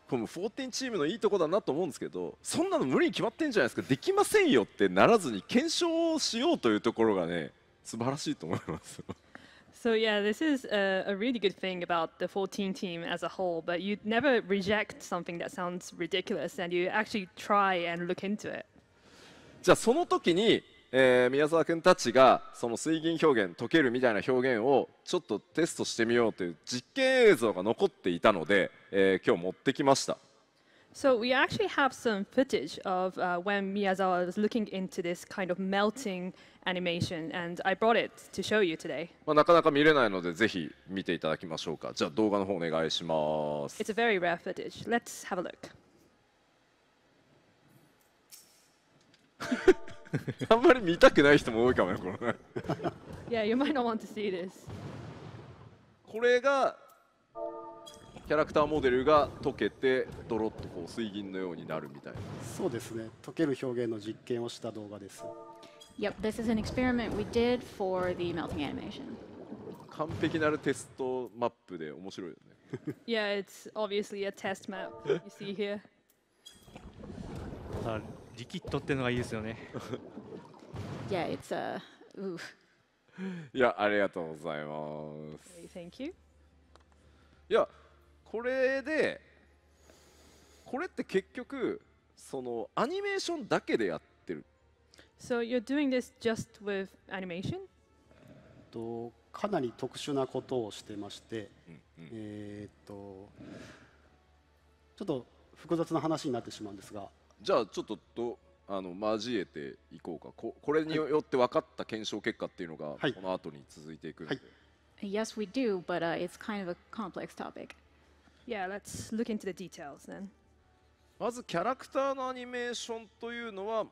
この14チームのいいとこだなと思うんですけどそんなの無理に決まってんじゃないですかできませんよってならずに検証をしようというところがね素晴らしいと思います。So yeah, this is a, a, really good thing about the 14 team as a whole, but you never reject something that sounds ridiculous and you actually try and look into it. じゃあその時に、えー、宮沢君たちがその水銀表現溶けるみたいな表現をちょっとテストしてみようという実験映像が残っていたのでえー、今日持ってきました。So we actually have some footage of uh, when Miyazawa was looking into this kind of melting animation, and I brought it to show you today. まあなかなか見れないのでぜひ見ていただきましょうか。じゃあ動画の方お願いします。It's a very rare footage. Let's have a look. あんまり見たくない人も多いかもよ、これね。yeah, you might not want to see this. これがキャラクターモデルが溶けてドロッとこう水銀のようになるみたいなそうですね溶ける表現の実験をした動画です Yep, this is an experiment we did for the melting animation. 完璧なるテストマップで面白いよね Yeah, it's obviously a test map you see here. あリキッドってのがいいですよね Yeah, it's a... Ooh. いや、ありがとうございます。Thank you. いや、これでこれって結局そのアニメーションだけでやってる So you're doing this just with animation? とかなり特殊なことをしてまして、うんうん、えっとちょっと複雑な話になってしまうんですがじゃあちょっととあの交えていこうかここれによって分かった検証結果っていうのが、はい、この後に続いていくので、はい、Yes we do but、uh, it's kind of a complex topic Yeah, let's look into the details then. まずキャラクターのアニメーションというのは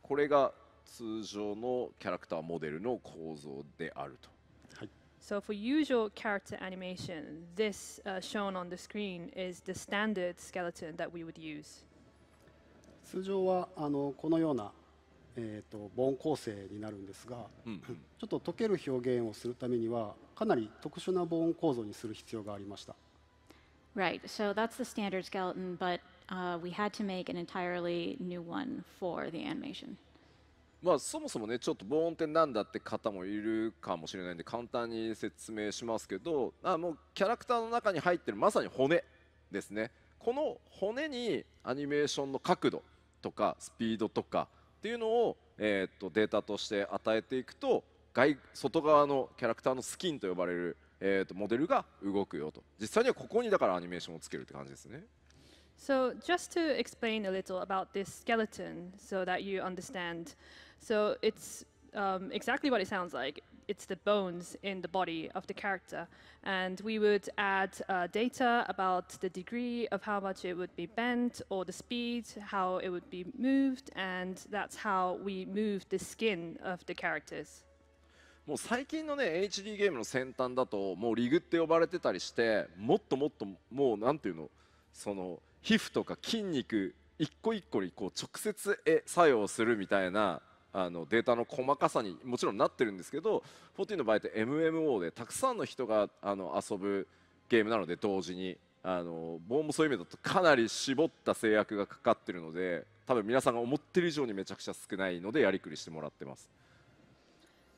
これが通常のキャラクターモデルの構造であると。はい、so for usual character animation, this、uh, shown on the screen is the standard skeleton that we would use. 通常はあのこのようなえーと、とボーン構成になるんですが、うんうん、ちょっと溶ける表現をするためにはかなり特殊なボーン構造にする必要がありました。Right. So that's the standard skeleton, but uh, we had to make an entirely new one for the animation. まあそもそもねちょっとボーンってなんだって方もいるかもしれないんで簡単に説明しますけどあもうキャラクターの中に入ってるまさに骨ですねこの骨にアニメーションの角度とかスピードとかっていうのを、えー、とデータとして与えていくと外外側のキャラクターのスキンと呼ばれるえー、とモデルが動くよと実際にはここにだからアニメーションをつけるって感じですね。So, just to explain a little about this skeleton so that you understand. So, it's um, exactly what it sounds like. It's the bones in the body of the character. And we would add uh, data about the degree of how much it would be bent or the speed, how it would be moved, and that's how we move the skin of the characters. もう最近のね HD ゲームの先端だともうリグって呼ばれてたりしてもっともっともうんていうのその皮膚とか筋肉一個一個にこう直接作用するみたいなあのデータの細かさにもちろんなってるんですけど14の場合って MMO でたくさんの人があの遊ぶゲームなので同時にあの棒もそういう意味だとかなり絞った制約がかかってるので多分皆さんが思ってる以上にめちゃくちゃ少ないのでやりくりしてもらってます。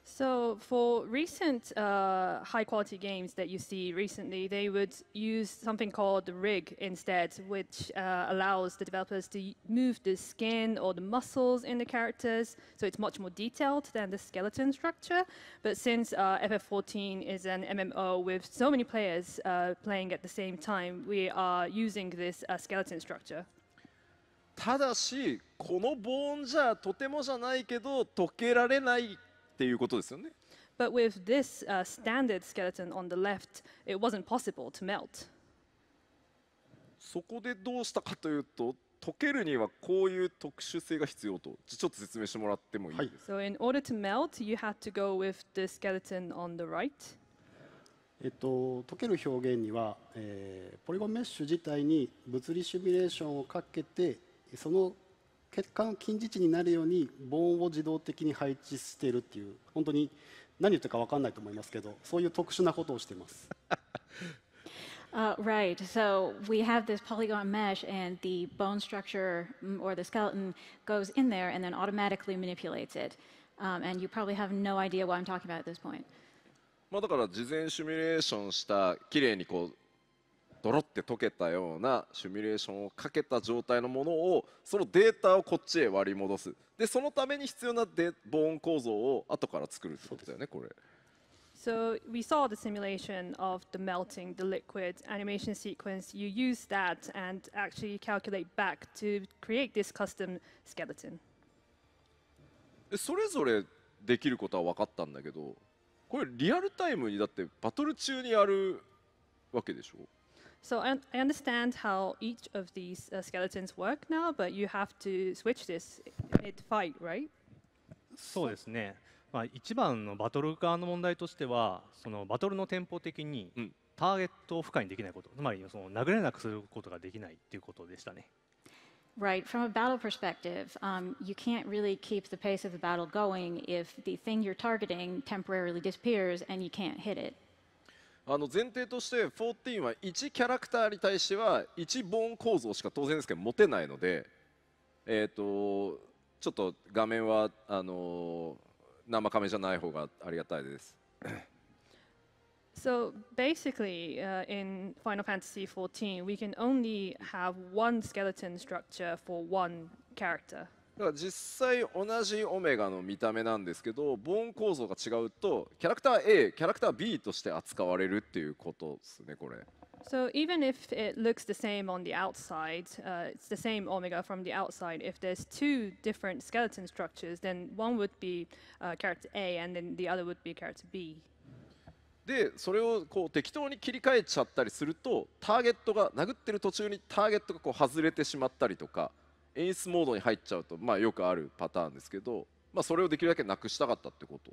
So for recent uh, high quality games that you see recently, they would use something called the rig instead, which uh, allows the developers to move the skin or the muscles in the characters. So it's much more detailed than the skeleton structure. But since uh, FF14 is an MMO with so many players uh, playing at the same time, we are using this uh, skeleton structure. ただし、このボーンじゃとてもじゃないけど、溶けられないっていうことですよね。But with this、uh, standard skeleton on the left, it wasn't possible to melt. そこでどうしたかというと、溶けるにはこういう特殊性が必要と、ちょっと説明してもらってもいいですか、はい、so in order to melt, you had to go with the skeleton on the right. えっと、溶ける表現には、えー、ポリゴンメッシュ自体に物理シミュレーションをかけてその血管近似値になるように棒を自動的に配置しているっていう本当に何言ってるか分かんないと思いますけどそういう特殊なことをしています。Uh, right. So we have this polygon mesh, and the bone structure or the skeleton goes in there and then automatically manipulates it. Um, and you probably have no idea what I'm talking about at this point. まあだから事前シミュレーションした綺麗にこうドロって溶けたようなシミュレーションをかけた状態のものをそのデータをこっちへ割り戻すでそのために必要なデボーン構造を後から作るってことだよねこれ。So we saw the simulation of the melting, the liquid animation sequence. You use that and actually calculate back to create this custom skeleton. それぞれできることは分かったんだけどこれリアルタイムにだってバトル中にやるわけでしょ So I, I, understand how each of these uh, skeletons work now, but you have to switch this mid-fight, right? そうですね。まあ一番のバトル側の問題としては、そのバトルのテンポ的にターゲットを不可にできないこと、つまりその殴れなくすることができないということでしたね。Right, from a battle perspective, um, you can't really keep the pace of the battle going if the thing you're targeting temporarily disappears and you can't hit it. あの前提として14は1キャラクターに対しては1ボーン構造しか当然ですけど持てないので、えっ、ー、とちょっと画面はあの生カメじゃない方がありがたいです。So basically, uh, in Final Fantasy XIV, we can only have one skeleton structure for one character. だから実際同じオメガの見た目なんですけどボーン構造が違うとキャラクター A キャラクター B として扱われるっていうことですねこれ。So even if it looks the same on the outside, uh, it's the same omega from the outside. If there's two different skeleton structures, then one would be uh, character A and then the other would be character B. でそれをこう適当に切り替えちゃったりするとターゲットが殴ってる途中にターゲットがこう外れてしまったりとか。演出モードに入っちゃうと、まあ、よくあるパターンですけど、まあ、それをできるだけなくしたかったってこと。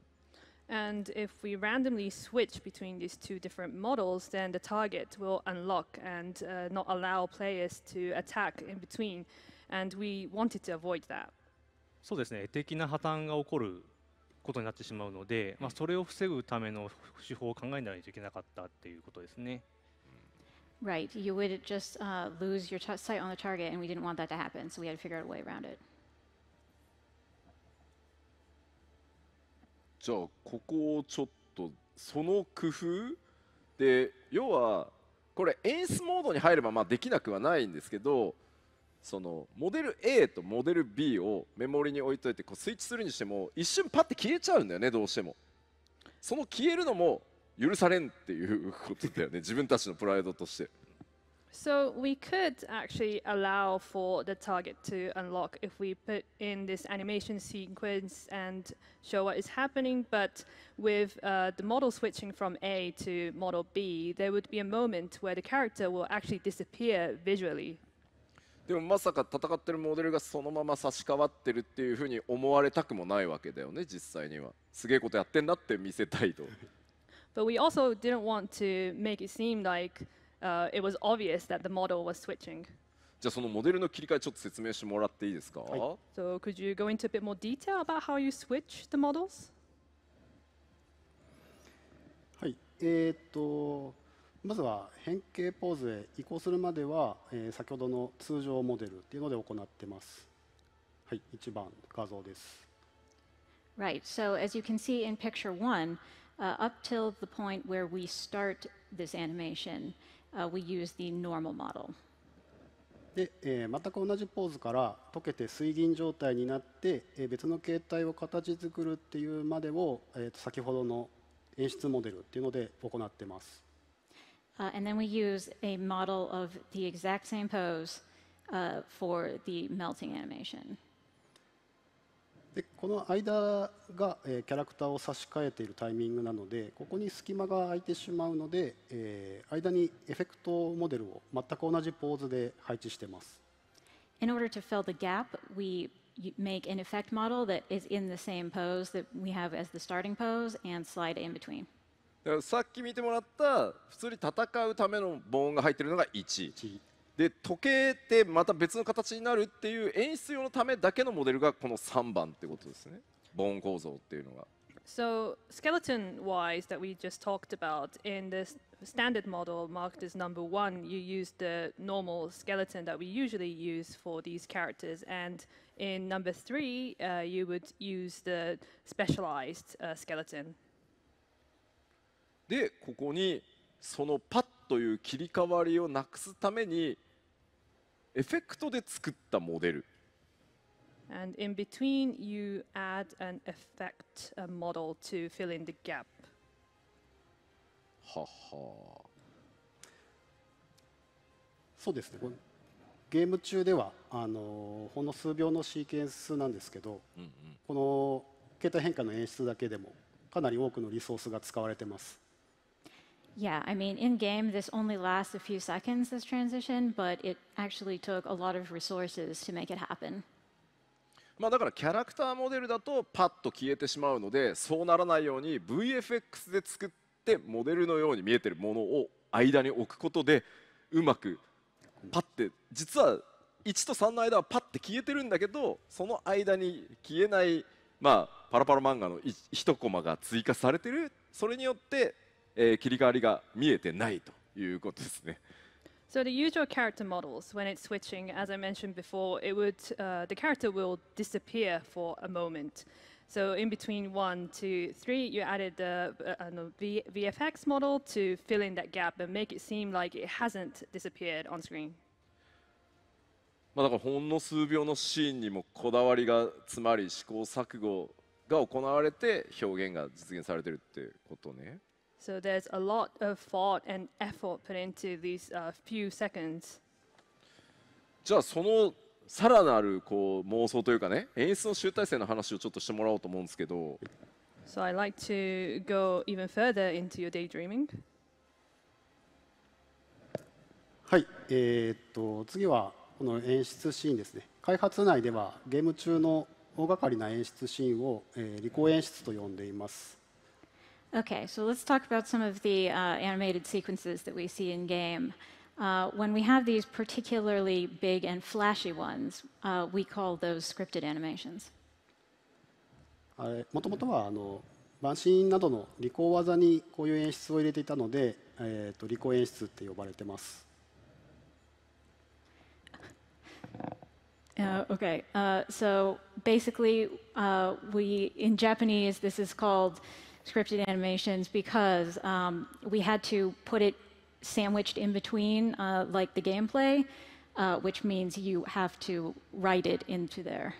And if we randomly switch between these two different models, then the target will unlock and uh, not allow players to attack in between. And we wanted to avoid that. そうですね。的な破綻が起こることになってしまうので、まあ、それを防ぐための手法を考えないといけなかったっていうことですね。Right. You would just uh, lose your sight on the target, and we didn't want that to happen, so we had to figure out a way around it. じゃあここをちょっとその工夫で要はこれ演出モードに入ればまあできなくはないんですけどそのモデル A とモデル B をメモリに置いといてこうスイッチするにしても一瞬パッて消えちゃうんだよねどうしてもその消えるのも許されんっていうことだよね自分たちのプライドとして。So we could actually allow for the target to unlock if we put in this animation sequence and show what is happening, but with uh, the model switching from A to model B, there would be a moment where the character will actually disappear visually. でもまさか戦ってるモデルがそのまま差し替わってるっていうふうに思われたくもないわけだよね実際にはすげえことやってんなって見せたいと。But we also didn't want to make it seem like uh, it was obvious that the model was switching. じゃあそのモデルの切り替えちょっと説明してもらっていいですか、はい、So could you go into a bit more detail about how you switch the models? はい、えー、っとまずは変形ポーズへ移行するまでは、えー、先ほどの通常モデルっていうので行ってます。はい、1番画像です。Right, so as you can see in picture one, uh, up till the point where we start this animation, uh, we use the normal model. で、えー、全く同じポーズから溶けて水銀状態になって、えー、別の形態を形作るっていうまでを、えー、と先ほどの演出モデルっていうので行ってます。Uh, and then we use a model of the exact same pose、uh, for the melting animation. でこの間が、えキャラクターを差し替えているタイミングなのでここに隙間が空いてしまうので、え間にエフェクトモデルを全く同じポーズで配置してます。In order to fill the gap, we make an effect model that is in the same pose that we have as the starting pose and slide in between. だからさっき見てもらった普通に戦うためのボーンが入ってるのが 1, 1で溶けてまた別の形になるっていう演出用のためだけのモデルがこの3番ってことですねボーン構造っていうのが。So, skeleton wise, that we just talked about, in this standard model marked as number one, you use the normal skeleton that we usually use for these characters. And in number three, uh, you would use the specialized uh, skeleton. で、ここにそのパッという切り替わりをなくすために、エフェクトで作ったモデル。And in between, you add an effect a model to fill in the gap. ははそうですね。ゲーム中ではあのほんの数秒のシーケンスなんですけど、うんうん、この形態変化の演出だけでもかなり多くのリソースが使われてます。Yeah, I mean, in game, this only lasts a few seconds, this transition, but it actually took a lot of resources to make it happen. まあだからキャラクターモデルだとパッと消えてしまうのでそうならないように VFX で作ってモデルのように見えてるものを間に置くことでうまくパッて実は1と3の間はパッて消えてるんだけどその間に消えない、まあ、パラパラ漫画の1コマが追加されてるそれによってえー、切り替わりが見えてないということですね。So the usual character models, when it's switching, as I mentioned before, it would uh, the character will disappear for a moment. So in between one, two, three, you added the uh, v VFX model to fill in that gap and make it seem like it hasn't disappeared on screen. まあだからほんの数秒のシーンにもこだわりがつまり試行錯誤が行われて表現が実現されてるってことね。So there's a lot of thought and effort put into these uh, few seconds. じゃあそのさらなるこう妄想というかね演出の集大成の話をちょっとしてもらおうと思うんですけど。So I like to go even further into your daydreaming. はい、えー、っと次はこの演出シーンですね。開発内ではゲーム中の大掛かりな演出シーンを、えー、リコ演出と呼んでいます。Okay, so let's talk about some of the uh, animated sequences that we see in game. Uh, when we have these particularly big and flashy ones, uh, we call those scripted animations. Uh, もともとはあのバンシーンなどの理工技にこういう演出を入れていたので、えー、と理工演出って呼ばれてます。Uh, okay, uh, so basically, uh, we in Japanese this is called scripted animations because um, we had to put it sandwiched in between, uh, like the gameplay, uh, which means you have to write it into there.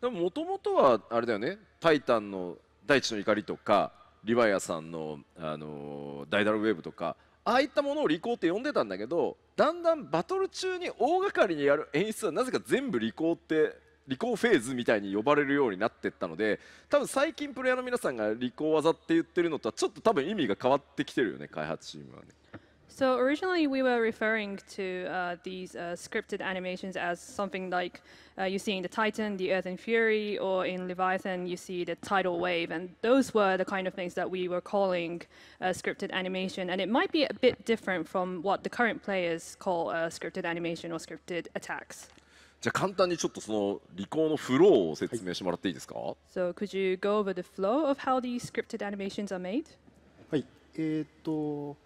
でももともとはあれだよね、タイタンの大地の怒りとか、リヴァイアさんの、あのー、ダイダルウェーブとか、ああいったものをリコーって呼んでたんだけど、だんだんバトル中に大掛かりにやる演出はなぜか全部リコーって離婚フェーズみたいに呼ばれるようになってったので多分最近プレイヤーの皆さんが離婚技って言ってるのとはちょっと多分意味が変わってきてるよね開発チームはね。So originally we were referring to uh, these uh, scripted animations as something like uh, you see in the Titan, the Earth and Fury, or in Leviathan you see the tidal wave, and those were the kind of things that we were calling scripted animation. And it might be a bit different from what the current players call scripted animation or scripted attacks. じゃあ簡単にちょっとそのリコのフローを説明してもらっていいですか、はい、So could you go over the flow of how these scripted animations are made? はい、えー、っと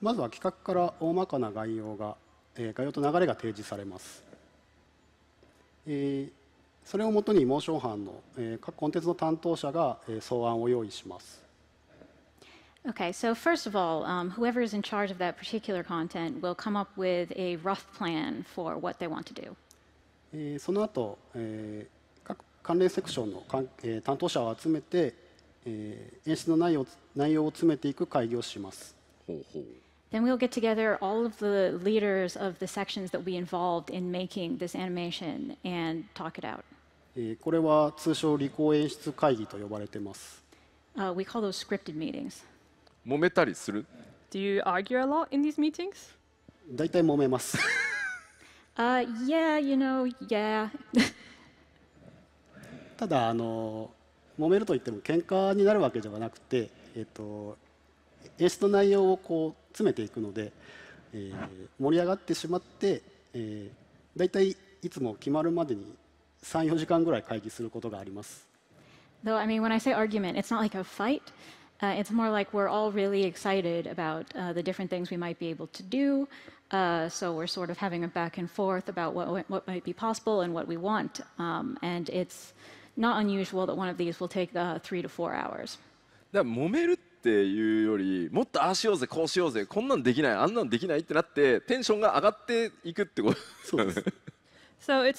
まずは企画から大まかな概要が、えー、概要と流れが提示されます。えー、それをもとにモーション班の、えー、各コンテンツの担当者が、えー、草案を用意します。Okay, so first of all, um, whoever is in charge of that particular content will come up with a rough plan for what they want to do. えー、その後、えー、各関連セクションのかえー、担当者を集めて、えー、演出の内容内容を詰めていく会議をします。ほうほう Then we'll get together all of the leaders of the sections that we involved in making this animation and talk it out. これは通称理工演出会議と呼ばれてます。Uh, we call those scripted meetings. 揉めたりする Do you argue a lot in these meetings? 大体揉めます。Uh, yeah, you know, yeah. ただあの揉めるといっても喧嘩になるわけではなくて、えっと、演出の内容をこう詰めていくので、えー、盛り上がってしまって、えー、だいたいいつも決まるまでに34時間ぐらい会議することがあります。Though, I mean, when I say argument, it's not like a fight. Uh, it's more like we're all really excited about uh, the different things we might be able to do. Uh, so we're sort of having a back and forth about what, what might be possible and what we want. Um, and it's not unusual that one of these will take uh, three to four hours. So it's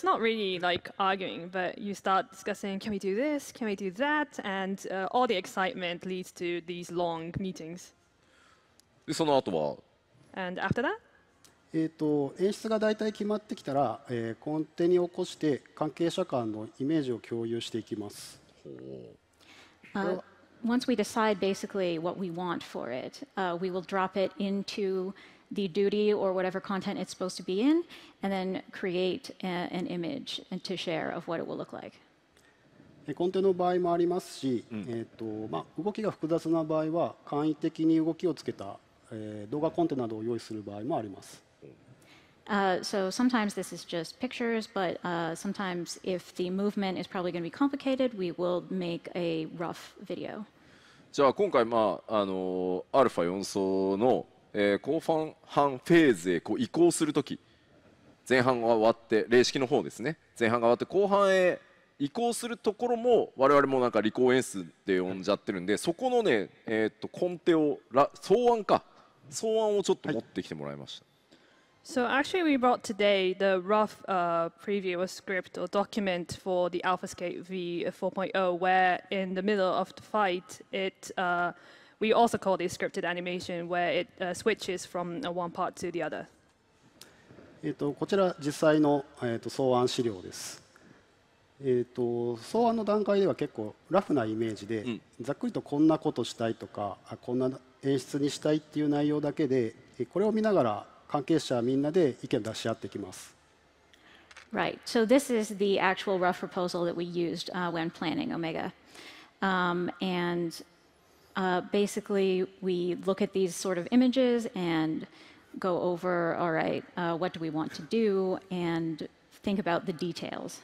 not really like arguing, but you start discussing can we do this, can we do that, and uh, all the excitement leads to these long meetings. And after that? えーと、と演出が大体決まってきたら、えー、コンテに起こして関係者間のイメージを共有していきます。Uh, once we decide basically what we want for it, uh, we will drop it into the duty or whatever content it's supposed to be in, and then create a, an image to share of what it will look like. コンテの場合もありますし、うん、えーとまあ、動きが複雑な場合は簡易的に動きをつけた、えー、動画コンテなどを用意する場合もあります。Uh, so sometimes this is just pictures, but uh, sometimes if the movement is probably going to be complicated, we will make a rough video. じゃあ今回、まああのー、アルファ4層の、えー、後半半フェーズへこう移行するとき前半が終わって零式の方ですね前半が終わって後半へ移行するところも我々もなんかリコ演出で呼んじゃってるんで、そこのね、えー、と根底をら草案か草案をちょっと持ってきてもらいました。はい So actually, we brought today the rough uh, preview or script or document for the AlphaScape V 4.0, where in the middle of the fight, it uh, we also call this scripted animation, where it uh, switches from one part to the other. えっとこちら実際のえっと草案資料です。えっと草案の段階では結構ラフなイメージで、うん、ざっくりとこんなことしたいとか、こんな演出にしたいっていう内容だけで、これを見ながら関係者みんなで意見出し合ってきます。Right. So this is the actual rough proposal that we used uh, when planning Omega. Um, and uh, basically, we look at these sort of images and go over, all right, uh, what do we want to do, and think about the details.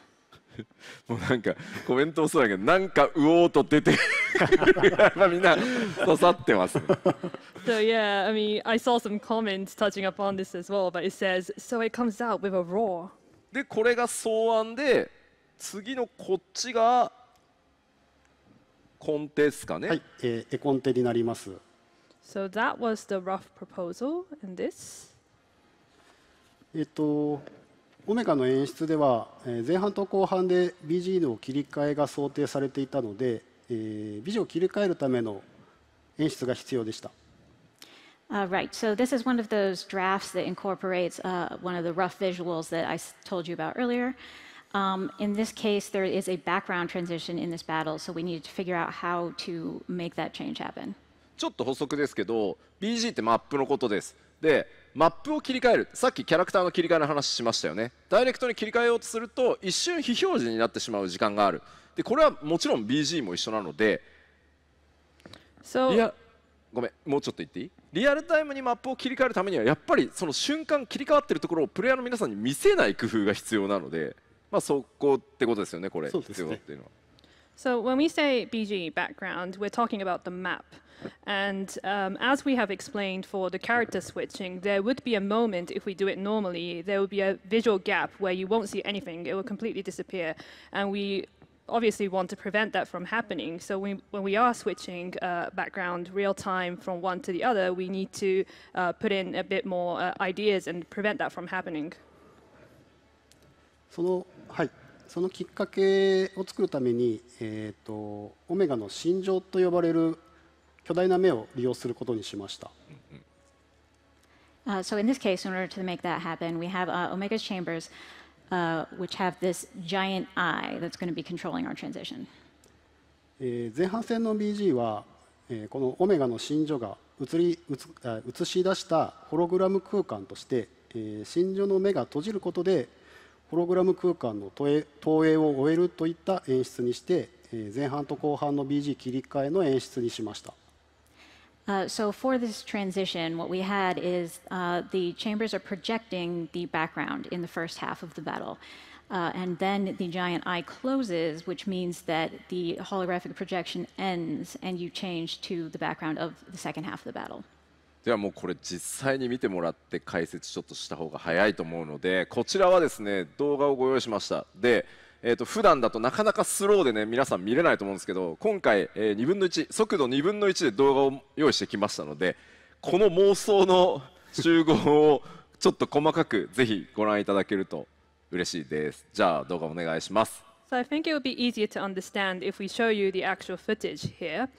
もうなんかコメントもそうだけどなんかうおーと出てみんな刺さってます、ね。So yeah, I mean, I saw some comments touching upon this as well, but it says, so it comes out with a roar. で、これが草案で、次のこっちがコンテですかね。はい、えー、絵コンテになります。So that was the rough proposal in this. えっと。オメガの演出では前半と後半で BG の切り替えが想定されていたので、えー、ビジを切り替えるための演出が必要でした。Uh, right, so this is one of those drafts that incorporates uh, one of the rough visuals that I told you about earlier. Um, in this case, there is a background transition in this battle, so we needed to figure out how to make that change happen. ちょっと補足ですけど、BG ってマップのことです。で、マップを切り替えるさっきキャラクターの切り替えの話しましたよねダイレクトに切り替えようとすると一瞬非表示になってしまう時間があるでこれはもちろん BG も一緒なので、いやごめんもうちょっと言っていいリアルタイムにマップを切り替えるためにはやっぱりその瞬間切り替わってるところをプレイヤーの皆さんに見せない工夫が必要なので、まあ、そこってことですよねこれ、ね、必要っていうのは。So when we say BG background, we're talking about the map. And um, as we have explained for the character switching, there would be a moment, if we do it normally, there would be a visual gap where you won't see anything. It will completely disappear. And we obviously want to prevent that from happening. So we, when we are switching uh, background real time from one to the other, we need to uh, put in a bit more uh, ideas and prevent that from happening. そのはいそのきっかけを作るために、えーと、とオメガの心情と呼ばれる巨大な目を利用することにしました。Uh, so in this case, in order to make that happen, we have uh, Omega's chambers, uh, which have this giant eye that's going to be controlling our transition. 前半戦の BG は、えー、このオメガの心情が映り映映し出したホログラム空間として、えー、心情の目が閉じることでホログラム空間の投影投影を終えるといった演出にして、え前半と後半の BG 切り替えの演出にしました。Uh, so for this transition, what we had is uh, the chambers are projecting the background in the first half of the battle. Uh, and then the giant eye closes, which means that the holographic projection ends and you change to the background of the second half of the battle. ではもうこれ実際に見てもらって解説ちょっとした方が早いと思うのでこちらはですね動画をご用意しましたでえー、と普段だとなかなかスローでね皆さん見れないと思うんですけど今回、えー、2分の1速度2分の1で動画を用意してきましたのでこの妄想の集合をちょっと細かくぜひご覧いただけると嬉しいですじゃあ動画お願いします So I think it would be easier to understand if we show you the actual footage here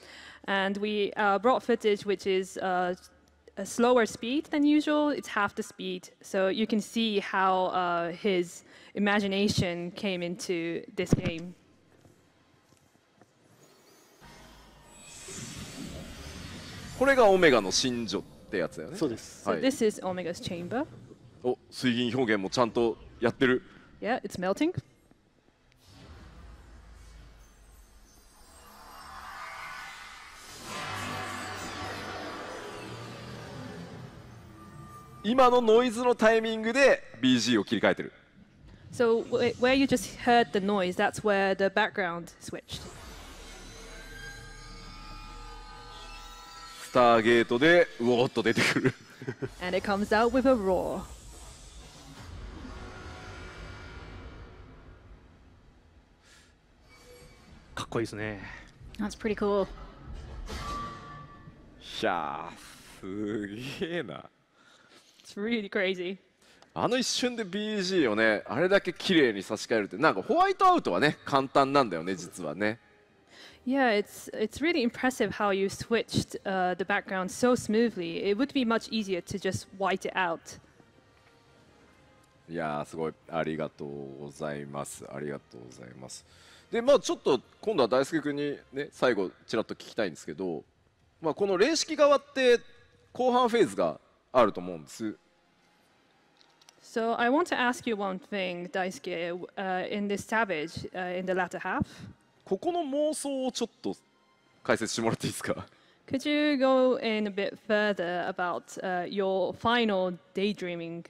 and we uh, brought footage which is uh, a slower speed than usual. It's half the speed. So you can see how uh, his imagination came into this game. So this is Omega's chamber. お、水銀表現もちゃんとやってる。Yeah, it's melting. 今のノイズのタイミングで BG を切り替えてる。So where you just heard the noise, that's where the background switched. スターゲートでうおっと出てくる。And it comes out with a roar. かっこいいですね。That's pretty cool. しゃあ、すげえな。really crazy. あの一瞬で BG をねあれだけ綺麗に差し替えるってなんかホワイトアウトはね簡単なんだよね実はね。Yeah, it's it's really impressive how you switched uh, the background so smoothly. It would be much easier to just white it out. いやーすごいありがとうございますありがとうございます。でまあちょっと今度は大輔君にね最後ちらっと聞きたいんですけど、まあこの零式側って後半フェーズがあると思うんです。So I want to ask you one thing, Daisuke, uh, in this savage, uh, in the latter half. ここの妄想をちょっと解説してもらっていいですか Could you go in a bit further about、uh, your final daydreaming?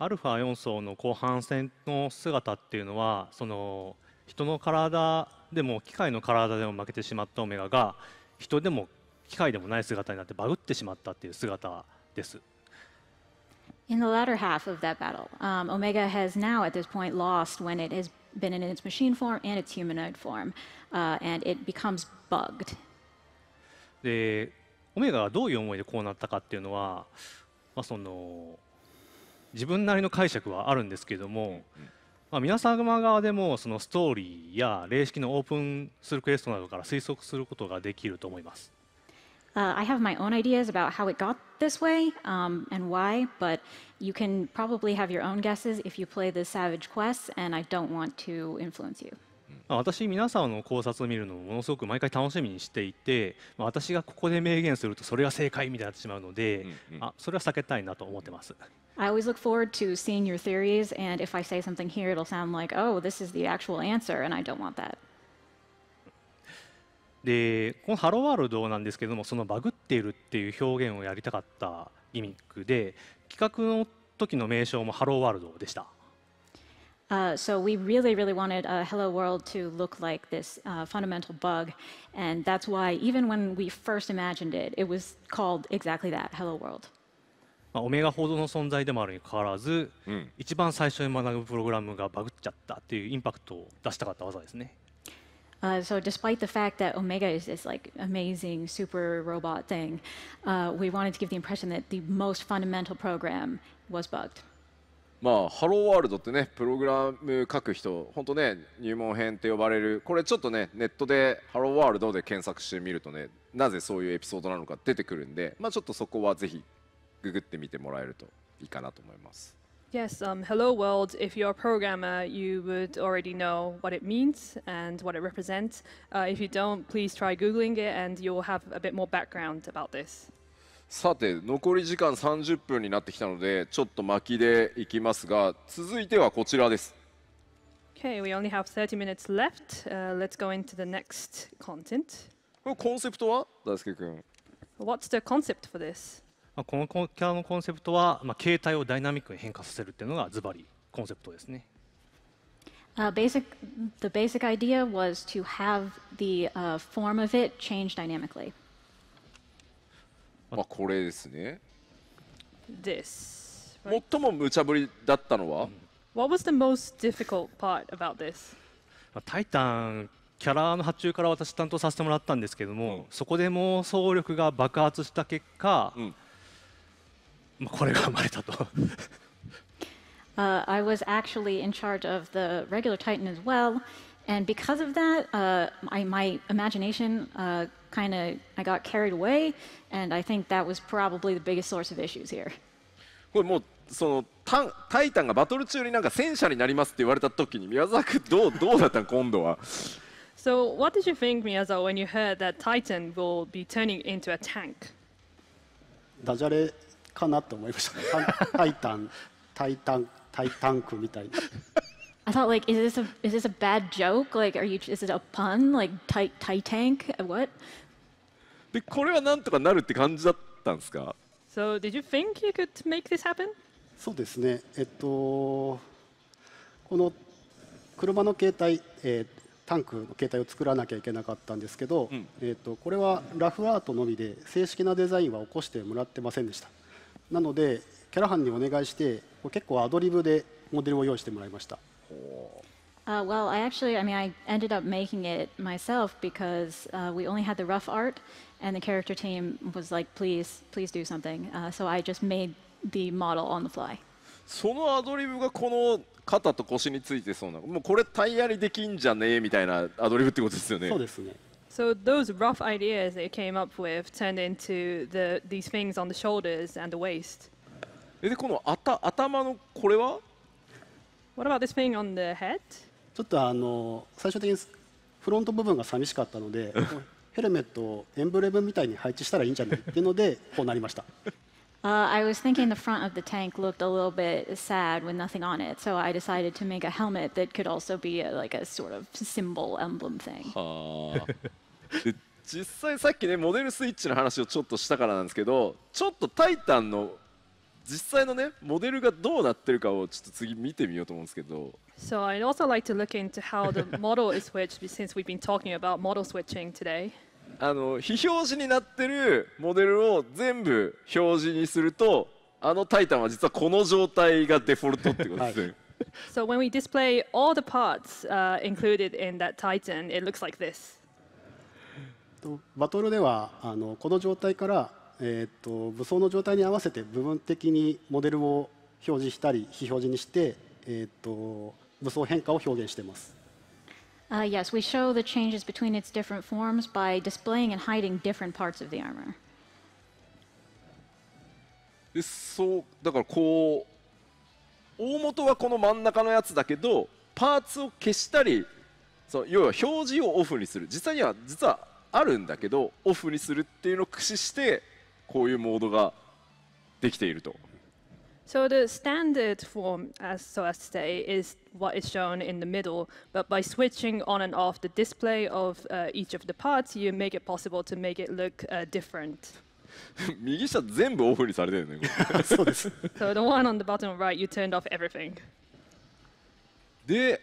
アルファ4層の後半戦の姿っていうのはその人の体でも機械の体でも負けてしまったオメガが人でも機械でもない姿になってバグってしまったっていう姿です。In the latter half of that battle, um, Omega has now at this point lost when it has been in its machine form and its humanoid form, uh, and it becomes bugged. で、オメガがどういう思いでこうなったかっていうのは、まあその自分なりの解釈はあるんですけども、まあ皆様側でもそのストーリーや霊式のオープンするクエストなどから推測することができると思います。Uh, I have my own ideas about how it got this way um, and why, but you can probably have your own guesses if you play the Savage Quest, and I don't want to influence you. 私皆さんの考察を見るのをものすごく毎回楽しみにしていて私がここで明言するとそれが正解みたいになってしまうので、うんうん、あそれは避けたいなと思ってます。I always look forward to seeing your theories, and if I say something here, it'll sound like, oh, this is the actual answer, and I don't want that. でこの「ハローワールド」なんですけどもその「バグっている」っていう表現をやりたかったギミックで企画の時の名称も「ハローワールド」でした。Uh, so we really, really wanted uh, Hello World to look like this uh, fundamental bug, and that's why even when we first imagined it, it was called exactly that, Hello World. まあ、オメガほどの存在でもあるにかかわらず、うん、一番最初に学ぶプログラムがバグっちゃったっていうインパクトを出したかった技ですね。Uh, so despite the fact that Omega is this like amazing super robot thing, uh, we wanted to give the impression that the most fundamental program was bugged. まあ、ハローワールドってねプログラム書く人本当ね入門編って呼ばれるこれちょっとねネットで「ハローワールド」で検索してみるとねなぜそういうエピソードなのか出てくるんで、まあ、ちょっとそこはぜひググってみてもらえるといいかなと思います。Yes, um, hello world. If you're a programmer, you would already know what it means and what it represents. Uh, if you don't, please try Googling it and you'll have a bit more background about this. さて残り時間30分になってきたのでちょっと巻きでいきますが続いてはこちらです。Okay, we only have 30 minutes left.、Uh, let's go into the next content. これコンセプトは大輔君。What's the concept for this? まあ、このキャラのコンセプトは、まあ、携帯をダイナミックに変化させるっていうのがズバリコンセプトですね。Uh, basic, the basic idea was to have the、uh, form of it change dynamically. まあこれですね。This. Right? 最も無茶ぶりだったのは、What was the most difficult part about this? タイタンキャラの発注から私担当させてもらったんですけども、うん、そこでも総力が爆発した結果、うんまあ、これが生まれたと。Uh, I was actually in charge of the regular Titan as well. And because of that, uh, I, my imagination uh, kind of I got carried away, and I think that was probably the biggest source of issues here. これもうそのタンタイタンがバトル中になんか戦車になりますって言われた時に宮沢君どうどうだったの今度は。So what did you think, Miyazawa, when you heard that Titan will be turning into a tank? ダジャレかなと思いました、ね、タイタンタイタンタイタンクみたいな。I thought, like, is this a is this a bad joke? Like, are you is it a pun? Like, tight tight tank? What? でこれはなんとかなるって感じだったんですか？So did you think you could make this happen? そうですね。えっとこの車の携帯、えー、タンクの携帯を作らなきゃいけなかったんですけど、えっとこれはラフアートのみで正式なデザインは起こしてもらってませんでした。なのでキャラハンにお願いして結構アドリブでモデルを用意してもらいました。Uh, well, I actually, I mean, I ended up making it myself because uh, we only had the rough art, and the character team was like, please, please do something. Uh, so I just made the model on the fly. そのアドリブがこの肩と腰についてそうな、もうこれタイヤにできんじゃねえみたいなアドリブってことですよね。そうですね。So those rough ideas that you came up with turned into the, these things on the shoulders and the waist. でこのあた頭のこれは What about this thing on the head? ちょっとあの最終的にフロント部分が寂しかったのでヘルメットをエンブレムみたいに配置したらいいんじゃないっていうのでこうなりました。Uh, I was thinking the front of the tank looked a little bit sad with nothing on it, so I decided to make a helmet that could also be a, like a sort of symbol emblem thing. はあ実際さっきねモデルスイッチの話をちょっとしたからなんですけどちょっと「タイタン」の実際のねモデルがどうなってるかをちょっと次見てみようと思うんですけど。So I'd also like to look into how the model is switched since we've been talking about model switching today. あの非表示になってるモデルを全部表示にするとあのタイタンは実はこの状態がデフォルトってことですね。so when we display all the parts、uh, included in that Titan, it looks like this. バトルではあのこの状態から、えーと、武装の状態に合わせて部分的にモデルを表示したり非表示にして、えーと、武装変化を表現しています。Uh, yes, we show the changes between its different forms by displaying and hiding different parts of the armor. だからこう大元はこの真ん中のやつだけどパーツを消したりそ要は表示をオフにする実際には実はあるんだけどオフにするっていうのを駆使してこういうモードができていると。So the standard form, as so as to say, is what is shown in the middle. But by switching on and off the display of uh, each of the parts, you make it possible to make it look uh, different. 右下全部オフにされてるね。そうです。So the one on the bottom right, you turned off everything. で、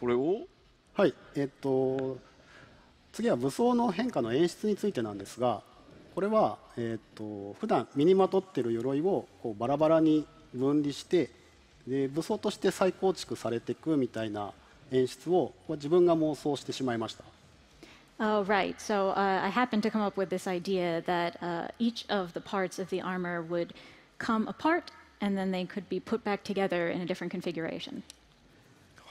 これをはい、えっと。次は武装の変化の演出についてなんですがこれは、えーと、普段身にまとってる鎧をこうバラバラに分離してで武装として再構築されていくみたいな演出を自分が妄想してしまいました。Oh, right. So uh, I happened to come up with this idea that uh, each of the parts of the armor would come apart and then they could be put back together in a different configuration.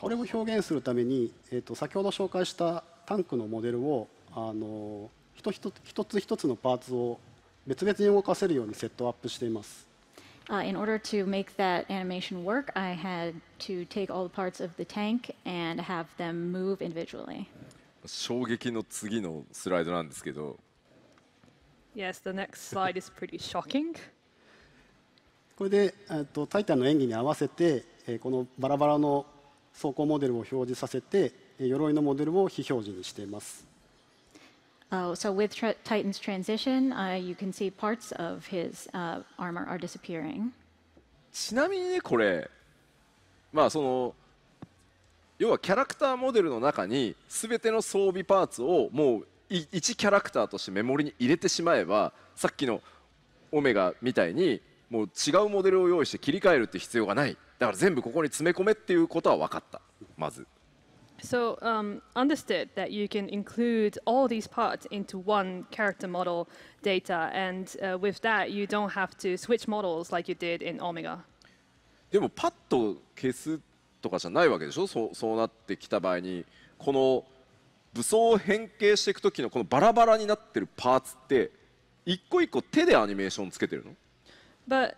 これを表現するために、えーと、先ほど紹介したタンクのモデルをあの一つ一つ一つのパーツを別々に動かせるようにセットアップしています。Uh, in order to make that animation work, I had to take all the parts of the tank and have them move individually. 衝撃の次のスライドなんですけど。Yes, the next slide is pretty shocking. これで、えっと、タイタンの演技に合わせて、えー、このバラバラの走行モデルを表示させて鎧のモデルを非表示にしています。Uh, so with t i t a n s transition, uh, you can see parts of his uh, armor are disappearing. ちなみにねこれまあその要はキャラクターモデルの中に全ての装備パーツをもう1キャラクターとしてメモリに入れてしまえばさっきのオメガみたいにもう違うモデルを用意して切り替えるって必要がないだから全部ここに詰め込めっていうことは分かった、まず。So, um, understood that you can include all these parts into one character model data, and uh, with that, you don't have to switch models like you did in Omega. でも、パッと消すとかじゃないわけでしょそうそうなってきた場合に、この武装を変形していくときのこのバラバラになってるパーツって、一個一個手でアニメーションつけてるの But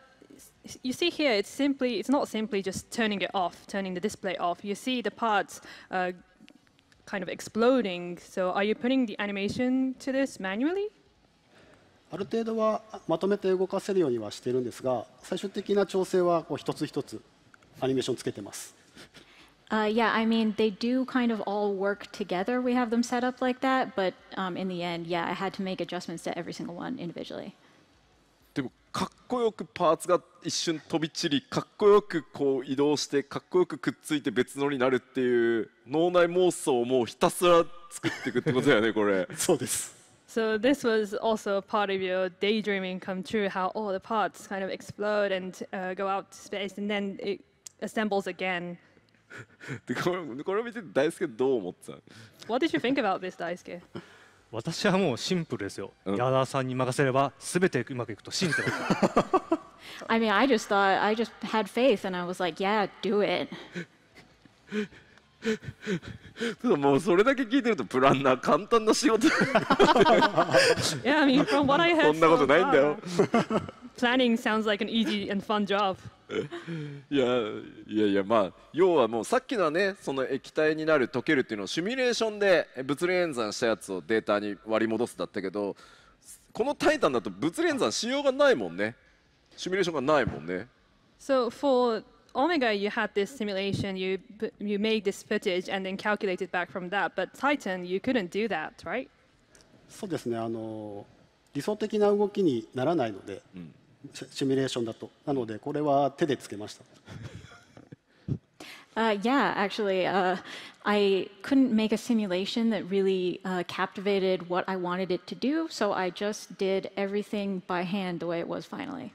you see here, it's simply, it's not simply just turning it off, turning the display off. You see the parts uh, kind of exploding. So are you putting the animation to this manually? ある程度はまとめて動かせるようにはしているんですが、最終的な調整はこう一つ一つアニメーションつけてます。Uh, yeah, I mean, they do kind of all work together. We have them set up like that, but um, in the end, yeah, I had to make adjustments to every single one individually. かっこよくパーツが一瞬飛び散りかっこよくこう移動してかっこよくくっついて別のになるっていう脳内妄想をもうひたすら作っていくってことだよねこれそうです So this was also a part of your daydreaming come true, how all the parts kind of explode and uh, go out to space, and then it assembles again. これ見て大輔どう思ってた What did you think about this, 大輔私はもうシンプルですよ、うん、矢沢さんに任せれば全てうまくいくと信じてます I mean, I just thought, I just had faith and I was like, yeah, do it. もうそれだけ聞いてるとプランナー簡単な仕事 yeah, I mean, from what I heard そんなことないんだよ Planning sounds like an easy and fun job いやいやいやまあ要はもうさっきのはねその液体になる溶けるっていうのをシミュレーションで物理演算したやつをデータに割り戻すだったけどこの「タイタン」だと物理演算しようがないもんねシミュレーションがないもんね。So for Omega, you had this simulation, you, you made this footage and then calculated back from that, but Titan, you couldn't do that, right? そうですねあの理想的な動きにならないので。うんシミュレーションだとなのでこれは手でつけました。Uh, yeah, actually, uh, I couldn't make a simulation that really uh, captivated what I wanted it to do, so I just did everything by hand the way it was finally.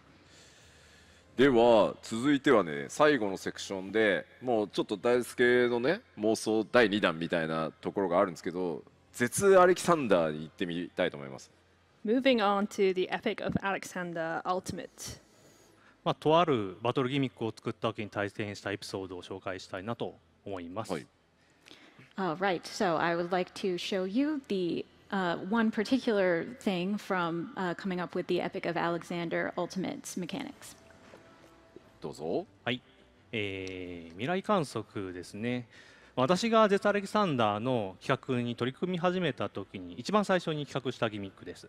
では続いてはね最後のセクションでもうちょっと大輔のね妄想第2弾みたいなところがあるんですけど絶アレキサンダーに行ってみたいと思います。Moving on to the Epic of Alexander Ultimate. まあ、とあるバトルギミックを作った時に対戦したエピソードを紹介したいなと思います。はい Uh, right, so I would like to show you the uh, one particular thing from uh, coming up with the Epic of Alexander Ultimate's mechanics. どうぞ。はい、えー、未来観測ですね。私がゼツアレキサンダーの企画に取り組み始めた時に一番最初に企画したギミックです。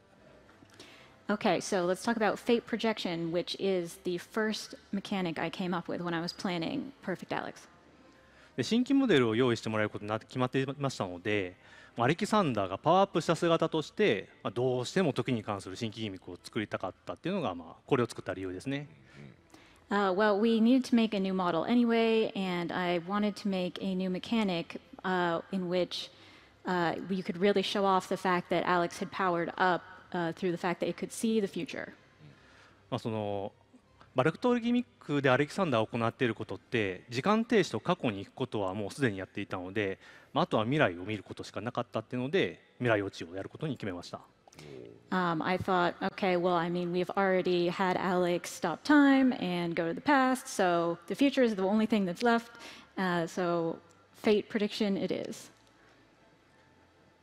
Okay, so let's talk about fate projection, which is the first mechanic I came up with when I was planning Perfect Alex. で新規モデルを用意してもらえることになって決まっていましたのでアレキサンダーがパワーアップした姿として、まあ、どうしても時に関する新規ギミックを作りたかったっていうのが、まあ、これを作った理由ですね。Uh, well, we needed to make a new model anyway, and I wanted to make a new mechanic uh, in which uh, you could really show off the fact that Alex had powered up through the fact that it could see the future. まあそのバルクトールギミックでアレキサンダーを行っていることって時間停止と過去に行くことはもうすでにやっていたので、まあ、あとは未来を見ることしかなかったっていうので未来予知をやることに決めました。Um, I thought, okay, well, I mean, we've already had Alex stop time and go to the past, so the future is the only thing that's left, uh, so fate prediction it is.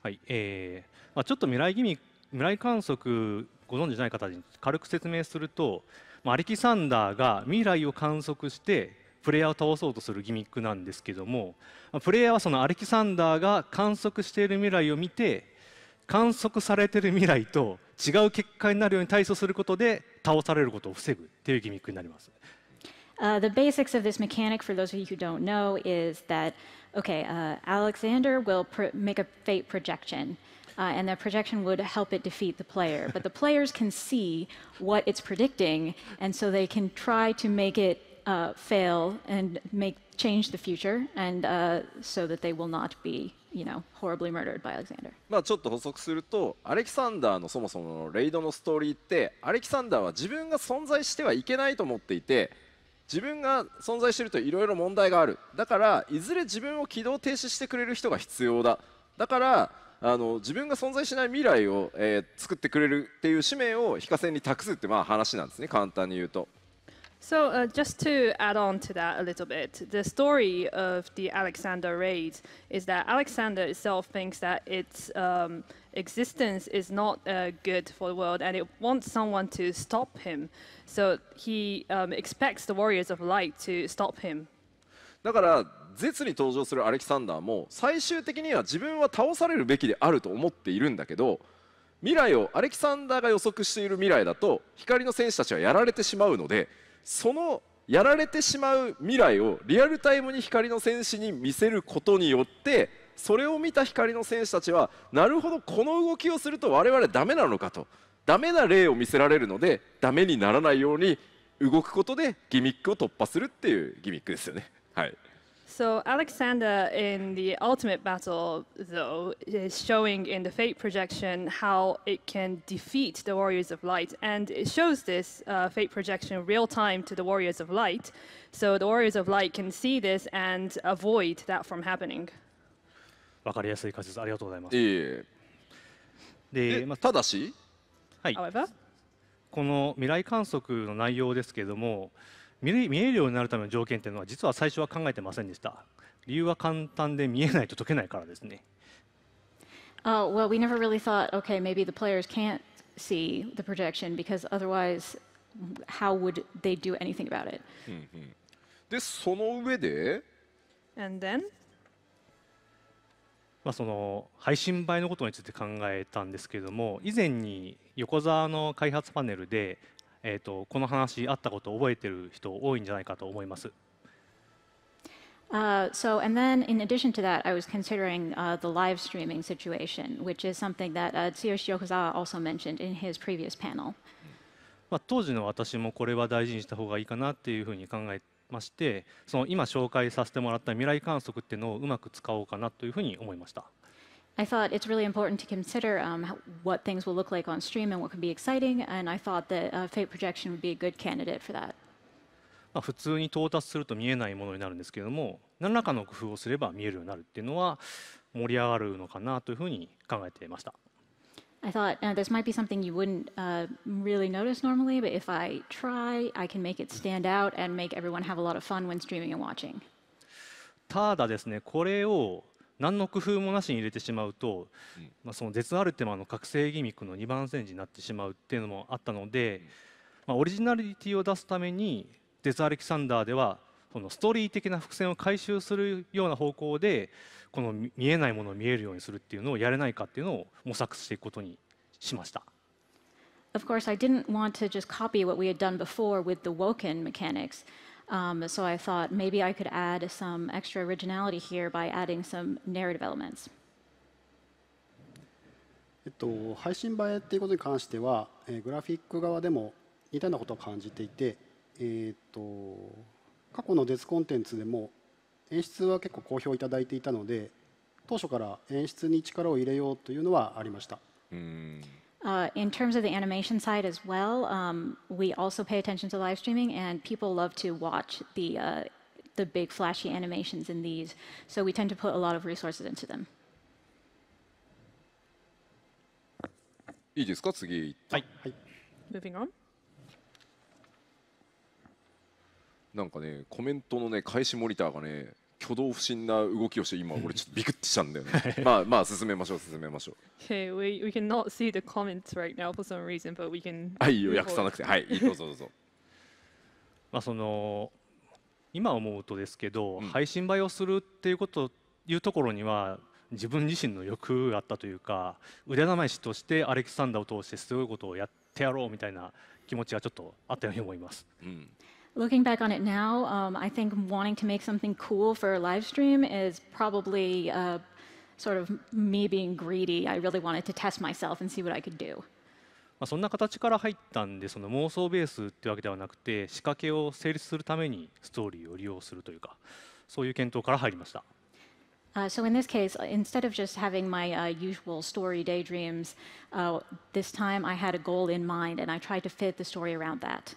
はいえーまあ、ちょっと未来ギミック未来観測ご存知ない方に軽く説明するとアレキサンダーが未来を観測してプレイヤーを倒そうとするギミックなんですけどもプレイヤーはそのアレキサンダーが観測している未来を見て観測されてる未来と違う結果になるように対処することで倒されることを防ぐっていうギミックになります。Uh, the basics of this mechanic, for those of you who don't know, is that okay, uh, Alexander will make a fate projection, uh, and that projection would help it defeat the player. But the players can see what it's predicting, and so they can try to make it uh, fail and make change the future, and uh, so that they will not be you know, horribly murdered by Alexander. まあちょっと補足するとアレキサンダーのそもそものレイドのストーリーってアレキサンダーは自分が存在してはいけないと思っていて自分が存在しているといろいろ問題があるだからいずれ自分を軌道停止してくれる人が必要だだからあの自分が存在しない未来を、えー、作ってくれるっていう使命を非課線に託すってまあ話なんですね簡単に言うと。So, uh, just to add on to that a little bit, the story of the Alexander raid is that Alexander itself thinks that its um, existence is not uh, good for the world and it wants someone to stop him. So, he um, expects the warriors of light to stop him. だから絶に登場するアレキサンダーも最終的には自分は倒されるべきであると思っているんだけど未来をアレキサンダーが予測している未来だと光の戦士たちはやられてしまうのでそのやられてしまう未来をリアルタイムに光の戦士に見せることによってそれを見た光の戦士たちはなるほどこの動きをすると我々ダメなのかとダメな例を見せられるのでダメにならないように動くことでギミックを突破するっていうギミックですよね。はい So Alexander in the ultimate battle, though, is showing in the fate projection how it can defeat the Warriors of Light. And it shows this uh, fate projection real time to the Warriors of Light. So the Warriors of Light can see this and avoid that from happening. わかりやすい解説ありがとうございます。ええ。で、まあ、ただし、はい。この未来観測の内容ですけれども、見えるようになるための条件というのは実は最初は考えてませんでした理由は簡単で見えないと解けないからですね Oh, well, we never really thought, okay, maybe the players can't see the projection because otherwise, how would they do anything about it? で、その上で、And then? まあその配信映えのことについて考えたんですけれども、以前に横澤の開発パネルでえーと、とこの話あったことを覚えてる人多いんじゃないかと思います。Uh, so, and then in addition to that, I was considering uh, the live streaming situation, which is something that uh, Tsuyoshi Yokozawa also mentioned in his previous panel. まあ、当時の私もこれは大事にした方がいいかなっていうふうに考えましてその今紹介させてもらった未来観測っていうのをうまく使おうかなというふうに思いました。I thought it's really important to consider um, what things will look like on stream and what can be exciting, and I thought that uh, Fate Projection would be a good candidate for that. まあ、普通に到達すると見えないものになるんですけれども何らかの工夫をすれば見えるようになるっていうのは盛り上がるのかなというふうに考えていました。I thought、uh, this might be something you wouldn't、uh, really notice normally, but if I try, I can make it stand out and make everyone have a lot of fun when streaming and watching. ただですね、これを何の工夫もなしに入れてしまうと、うん、まあ、その絶アルテマの覚醒ギミックの2番煎じになってしまうっていうのもあったので、うん、まあ、オリジナリティを出すためにデ絶アレキサンダーではそのストーリー的な伏線を回収するような方向でこの見えないものを見えるようにするっていうのをやれないかっていうのを模索していくことにしました。Of course, I didn't want to just copy what we had done before with the Woken mechanics. Um, so I thought maybe I could add some extra originality here by adding some narrative elements. えっと、配信映えっていうことに関しては、えー、グラフィック側でも似たようなことを感じていて、えー、っと過去のデスコンテンツでも演出は結構好評いただいていたので当初から演出に力を入れようというのはありました。うん Uh, in terms of the animation side as well, um, we also pay attention to live streaming, and people love to watch the uh, the big flashy animations in these. So we tend to put a lot of resources into them. Moving on なんかねコメントのね返しモニターがね挙動不審な動きをして今俺ちょっとビクッてしたんだよね。まあまあ進めましょう進めましょう。y we we cannot see the comments right now for some reason, but we can. はい訳さなくてはいどうぞどうぞ。まあその今思うとですけど、うん、配信映えをするっていうこというところには自分自身の欲があったというか腕試しとしてアレキサンダーを通してすごいことをやってやろうみたいな気持ちがちょっとあったように思います。うん Looking back on it now, um, I think wanting to make something cool for a live stream is probably uh, sort of me being greedy. I really wanted to test myself and see what I could do. so in this case, instead of just having my uh, usual story daydreams, uh, this time I had a goal in mind and I tried to fit the story around that.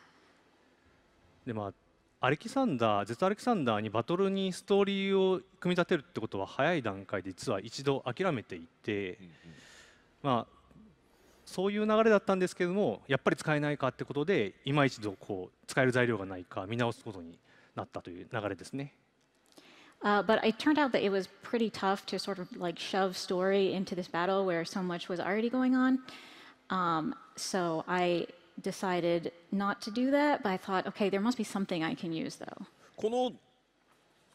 でまあアレキサンダー絶アレキサンダーにバトルにストーリーを組み立てるってことは早い段階で実は一度諦めていて、まあそういう流れだったんですけどもやっぱり使えないかってことで今一度こう使える材料がないか見直すことになったという流れですね。Uh, but it turned out that it was pretty tough to sort of like shove story into this battle where so much was already going on. Um, so I decided not to do that, but I thought, okay, there must be something I can use though. この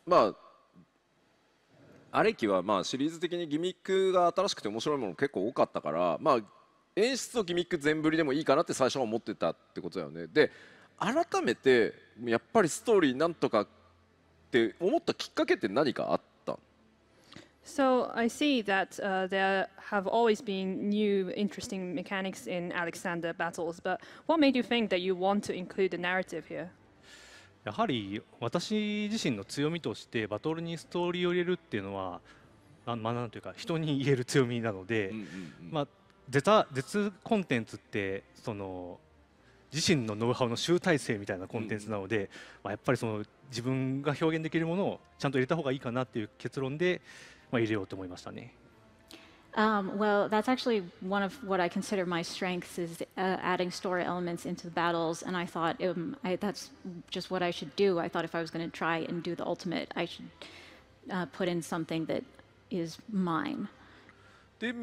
まあアレキはまあシリーズ的にギミックが新しくて面白いもの結構多かったから、まあ演出とギミック全振りでもいいかなって最初は思ってたってことだよね。で、改めてやっぱりストーリーなんとかって思ったきっかけって何かあっ So I see that uh, there have always been new interesting mechanics in Alexander battles, but what made you think that you want to include the narrative here? やはり私自身の強みとしてバトルにストーリーを入れるっていうのはな,、まあ、なんというか人に言える強みなので、うんうんうんまあ、絶絶コンテンツってその自身のノウハウの集大成みたいなコンテンツなので、うんうん、まあ、やっぱりその自分が表現できるものをちゃんと入れた方がいいかなっていう結論でまあ、入れようと思いましたね。Um, well, that's actually one of what I consider my strengths is uh, adding story elements into the battles, and I thought um, I, that's just what I should do. I thought if I was going to try and do the ultimate, I should uh, put in something that is mine. And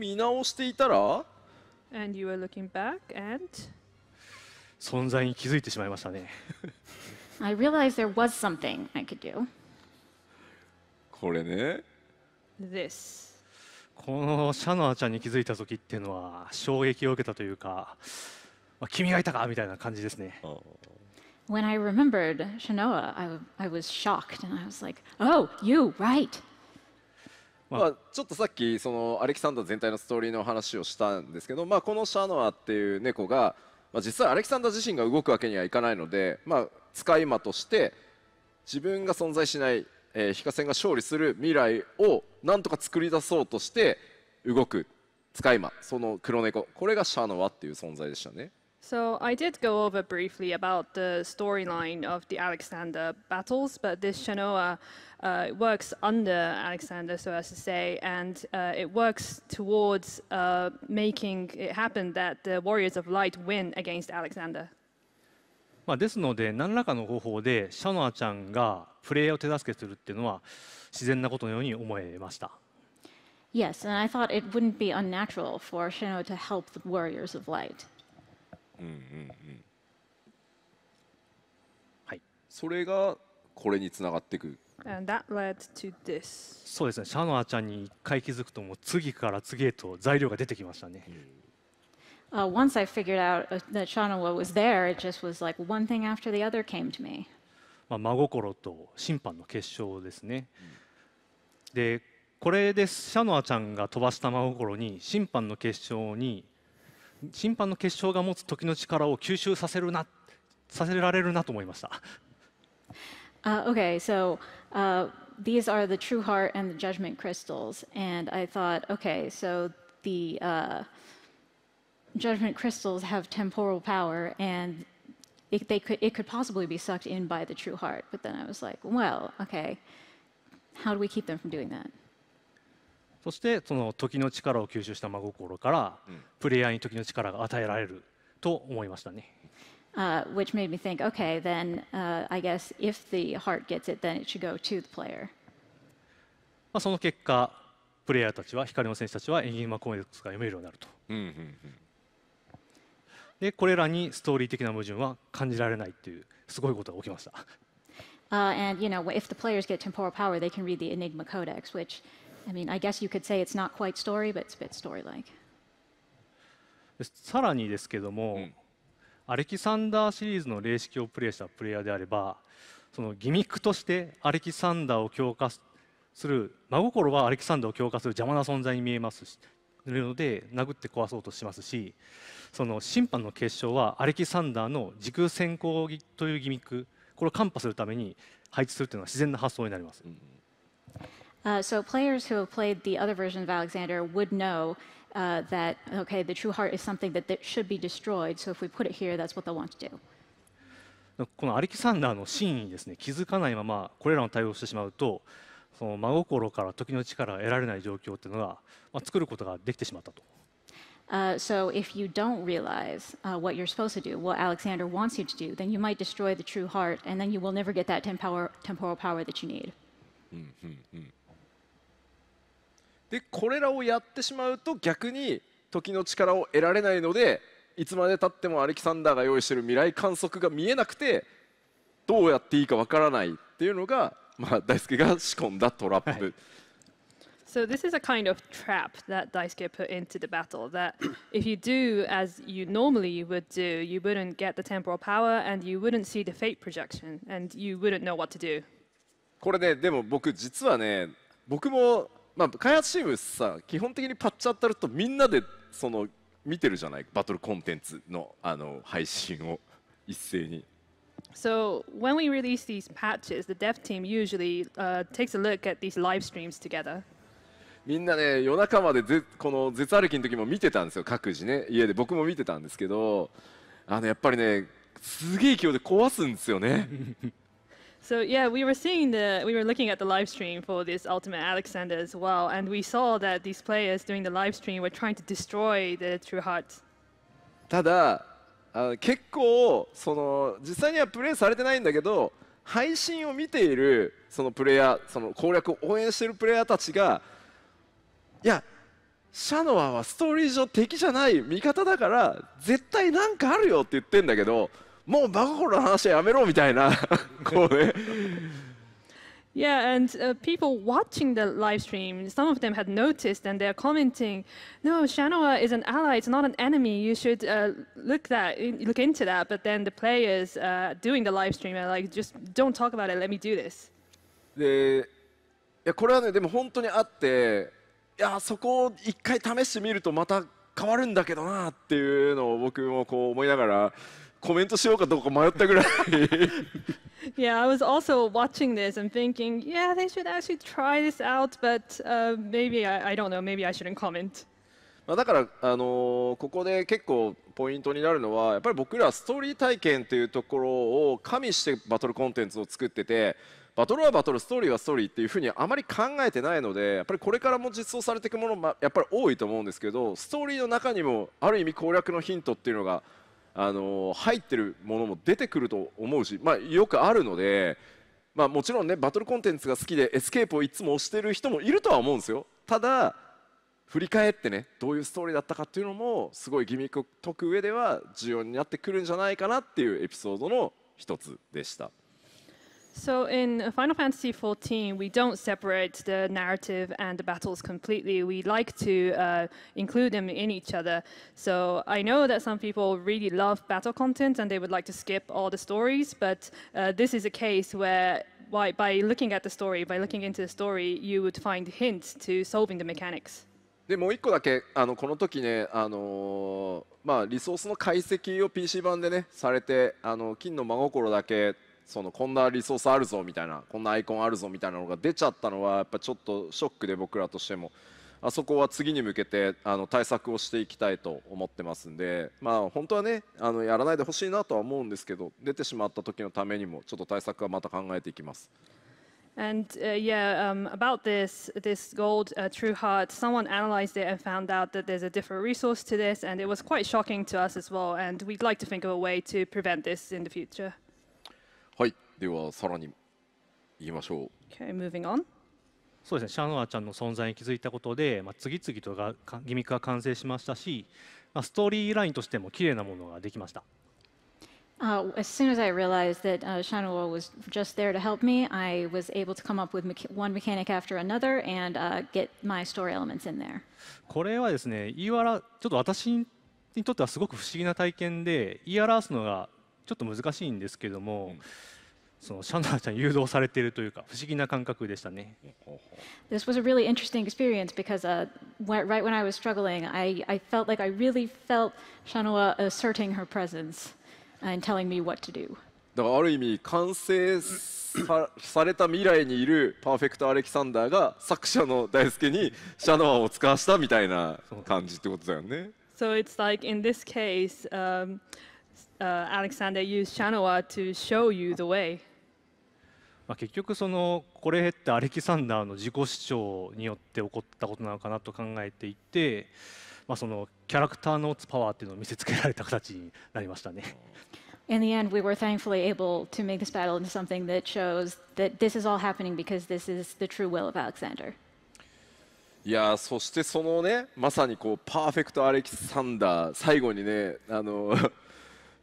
you were looking back and I realized there was something I could do. これね。this. このシャノアちゃんに気づいた時っていうのは衝撃を受けたというか、まあ、君がいたかみたいな感じですね。When I remembered Shanoa, I, I was shocked and I was like, oh, you, right! まあ、ちょっとさっきそのアレキサンダー全体のストーリーの話をしたんですけど、まあ、このシャノアっていう猫が、まあ、実はアレキサンダー自身が動くわけにはいかないので、まあ、使い魔として自分が存在しないえー、ヒカセが勝利する未来をなんとか作り出そうとして動く使い魔その黒猫これがシャノワっていう存在でしたね。So I did go over briefly about the storyline of the Alexander battles, but this Shanoa uh, works under Alexander, so as to say, and uh, it works towards uh, making it happen that the Warriors of Light win against Alexander. まあ、ですので何らかの方法でシャノアちゃんがプレーを手助けするっていうのは自然なことのように思えました。Yes, and I thought it wouldn't be unnatural for Shino to help the Warriors of Light. はい。それがこれにつがっていく。a n h a t e t t そうですね。シャノアちゃんに一回気づくとも次から次へと材料が出てきましたね。uh, once I figured out that Shanawa was there, it just was like one thing after the other came to me. まあ、真心と審判の結晶ですね。で、これでシャノアちゃんが飛ばした真心に審判の結晶に審判の結晶が持つ時の力を吸収させるなさせられるなと思いました。Uh, okay, so uh, these are the true heart and the judgment crystals, and I thought, okay, so the uh, judgment crystals have temporal power and it, they could, it could possibly be sucked in by the true heart. But then I was like, well, okay, how do we keep them from doing that? そしてその時の力を吸収した真心から、うん、プレイヤーに時の力が与えられると思いましたね。Uh, which made me think, okay, then uh, I guess if the heart gets it, then it should go to the player. まあその結果、プレイヤーたちは光の戦士たちはエニグマコーデックスが読めるようになると。うんうんうんでこれらにストーリー的な矛盾は感じられないっていうすごいことが起きました。Uh, and you know, if the players get temporal power, they can read the Enigma Codex, which, I mean, I guess you could say it's not quite story, but it's a bit story-like. さらにですけども、うん、アレキサンダーシリーズの霊式をプレイしたプレイヤーであれば、そのギミックとしてアレキサンダーを強化する真心はアレキサンダーを強化する邪魔な存在に見えまするので殴って壊そうとしますしその審判の結晶はアレキサンダーの時空先行というギミックこれを看破するために配置するというのは自然な発想になります。Uh, so players who have played the other version of Alexander would know uh, that okay, the true heart is something that, that should be destroyed. So if we put it here, that's what they'll want to do. このアレキサンダーの真意にですね気づかないままこれらの対応をしてしまうとその真心から時の力が得られない状況っていうのが、まあ、作ることができてしまったと。Uh, so, if you don't realize uh, what you're supposed to do, what Alexander wants you to do, then you might destroy the true heart, and then you will never get that temporal, temporal power that you need. で、これらをやってしまうと逆に時の力を得られないので、いつまでたってもアレキサンダーが用意している未来観測が見えなくて、どうやっていいかわからないっていうのがまあ、大輔が仕込んだトラップ。So this is a kind of trap that Daisuke put into the battle that if you do as you normally would do, you wouldn't get the temporal power and you wouldn't see the fate projection and you wouldn't know what to do. これね、でも僕実はね、僕もまあ開発チームさ、基本的にパッチ当たるとみんなでその見てるじゃない、バトルコンテンツのあの配信を一斉に。So when we release these patches, the dev team usually uh, takes a look at these live streams together. みんなね夜中までぜこの絶歩きの時も見てたんですよ各自ね家で僕も見てたんですけどあのやっぱりねすげえ勢いで壊すんですよね。So yeah, we were seeing the we were looking at the live stream for this Ultimate Alexander as well, and we saw that these players during the live stream were trying to destroy the True Heart. ただあの結構その実際にはプレイされてないんだけど配信を見ているそのプレイヤーその攻略を応援しているプレイヤーたちがいやシャノアはストーリー上敵じゃない味方だから絶対なんかあるよって言ってんだけどもう真心の話はやめろみたいなこうね Yeah, and uh, people watching the live stream, some of them had noticed and they're commenting, no, Shanoa is an ally, it's not an enemy, you should uh, look that, look into that. But then the players uh, doing the live stream are like, just don't talk about it, let me do this. で、いやこれはね、でも本当にあって、いや、そこを一回試してみるとまた変わるんだけどなっていうのを僕もこう思いながら、コメントしようかどうか迷ったぐらい。yeah, I was also watching this and thinking, yeah, they should actually try this out, but uh, maybe I, I don't know, maybe I shouldn't comment. まあだから、あのー、ここで結構ポイントになるのはやっぱり僕らストーリー体験というところを加味してバトルコンテンツを作っててバトルはバトルストーリーはストーリーっていうふうにあまり考えてないのでやっぱりこれからも実装されていくものもやっぱり多いと思うんですけどストーリーの中にもある意味攻略のヒントっていうのがあの入ってるものも出てくると思うし、まあ、よくあるので、まあ、もちろんねバトルコンテンツが好きでエスケープをいつも押してる人もいるとは思うんですよただ振り返ってねどういうストーリーだったかっていうのもすごいギミックを解く上では重要になってくるんじゃないかなっていうエピソードの一つでした。So in Final Fantasy XIV, we don't separate the narrative and the battles completely. We like to uh, include them in each other. So I know that some people really love battle content and they would like to skip all the stories, but uh, this is a case where by, by looking at the story, by looking into the story, you would find hints to solving the mechanics. でもう1個だけあのこの時ね、あのー、まあ、リソースの解析を PC 版でねされてあの金の真心だけそのこんなリソースあるぞみたいなこんなアイコンあるぞみたいなのが出ちゃったのはやっぱちょっとショックで僕らとしてもあそこは次に向けてあの対策をしていきたいと思ってますんでまあ本当はねあのやらないでほしいなとは思うんですけど出てしまった時のためにもちょっと対策はまた考えていきます。And uh, yeah, um, about this this gold uh, True Heart, someone analyzed it and found out that there's a different resource to this, and it was quite shocking to us as well. And we'd like to think of a way to prevent this in the future. はいではさらに言いましょう Okay moving on そうですねシャノアちゃんの存在に気づいたことで、まあ、次々とがギミックが完成しましたし、まあ、ストーリーラインとしても綺麗なものができました Uh, as soon as I realized that uh, Shanwa was just there to help me, I was able to come up with mecha one mechanic after another and uh, get my story elements in there. これはですね、言いわらちょっと私にとってはすごく不思議な体験で、言い表すのがちょっと難しいんですけども、うん、そのシャンダーちゃん誘導されているというか不思議な感覚でしたね。This was a really interesting experience because、uh, right when I was struggling, I, I felt like I really felt Shanoa asserting her presence and telling me what to do. だからある意味完成さされた未来にいるパーフェクト・アレキサンダーが作者の大輔にシャノアを使わしたみたいな感じってことだよね。So it's like in this case,、um, uh, Alexander used Shanoa to show you the way. まあ結局そのこれってアレキサンダーの自己主張によって起こったことなのかなと考えていて、まあ、そのキャラクターの持つパワーっていうのを見せつけられた形になりましたね。In the end, we were thankfully able to make this battle into something that shows that this is all happening because this is the true will of Alexander. いやそしてそのねまさにこうパーフェクトアレキサンダー最後にねあの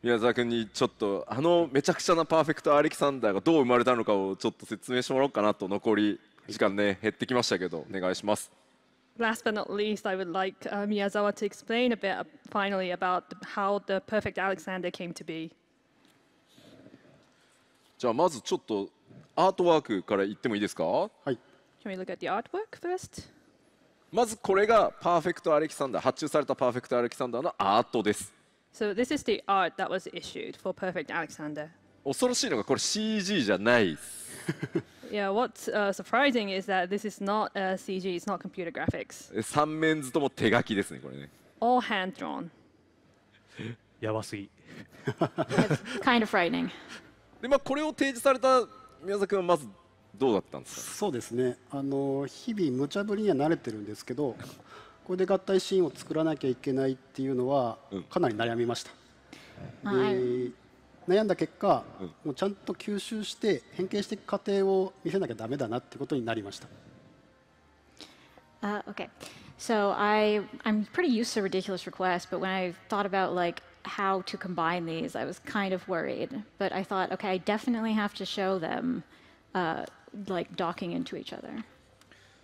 宮沢君にちょっとあのめちゃくちゃなパーフェクトアレキサンダーがどう生まれたのかをちょっと説明してもらおうかなと残り時間ね減ってきましたけどお願いします。Last but not least, I would like uh, Miyazawa to explain a bit finally about how the perfect Alexander came to be. じゃあまずちょっとアートワークから言ってもいいですかはい。Can we look at the artwork first? まずこれがパーフェクトアレキサンダー発注されたパーフェクトアレキサンダーのアートです。So this is the art that was issued for Perfect Alexander. 恐ろしいのがこれ CG じゃない。yeah, what's、uh, surprising is that this is not、uh, CG, it's not computer graphics. 三面図とも手書きですね、これね。All hand drawn. やばすぎ。kind of frightening. で、まあこれを提示された宮崎君はまずどうだったんですか。そうですね。あの日々無茶ぶりには慣れてるんですけど。これで合体シーンを作らなきゃいけないっていうのはかなり悩みました、うん、悩んだ結果、うん、もうちゃんと吸収して変形していく過程を見せなきゃだめだなってことになりました。Uh, o k a So I, I'm pretty used to ridiculous requests, but when I thought about like how to combine these, I was kind of worried. But I thought, okay, I definitely have to show them uh, like docking into each other.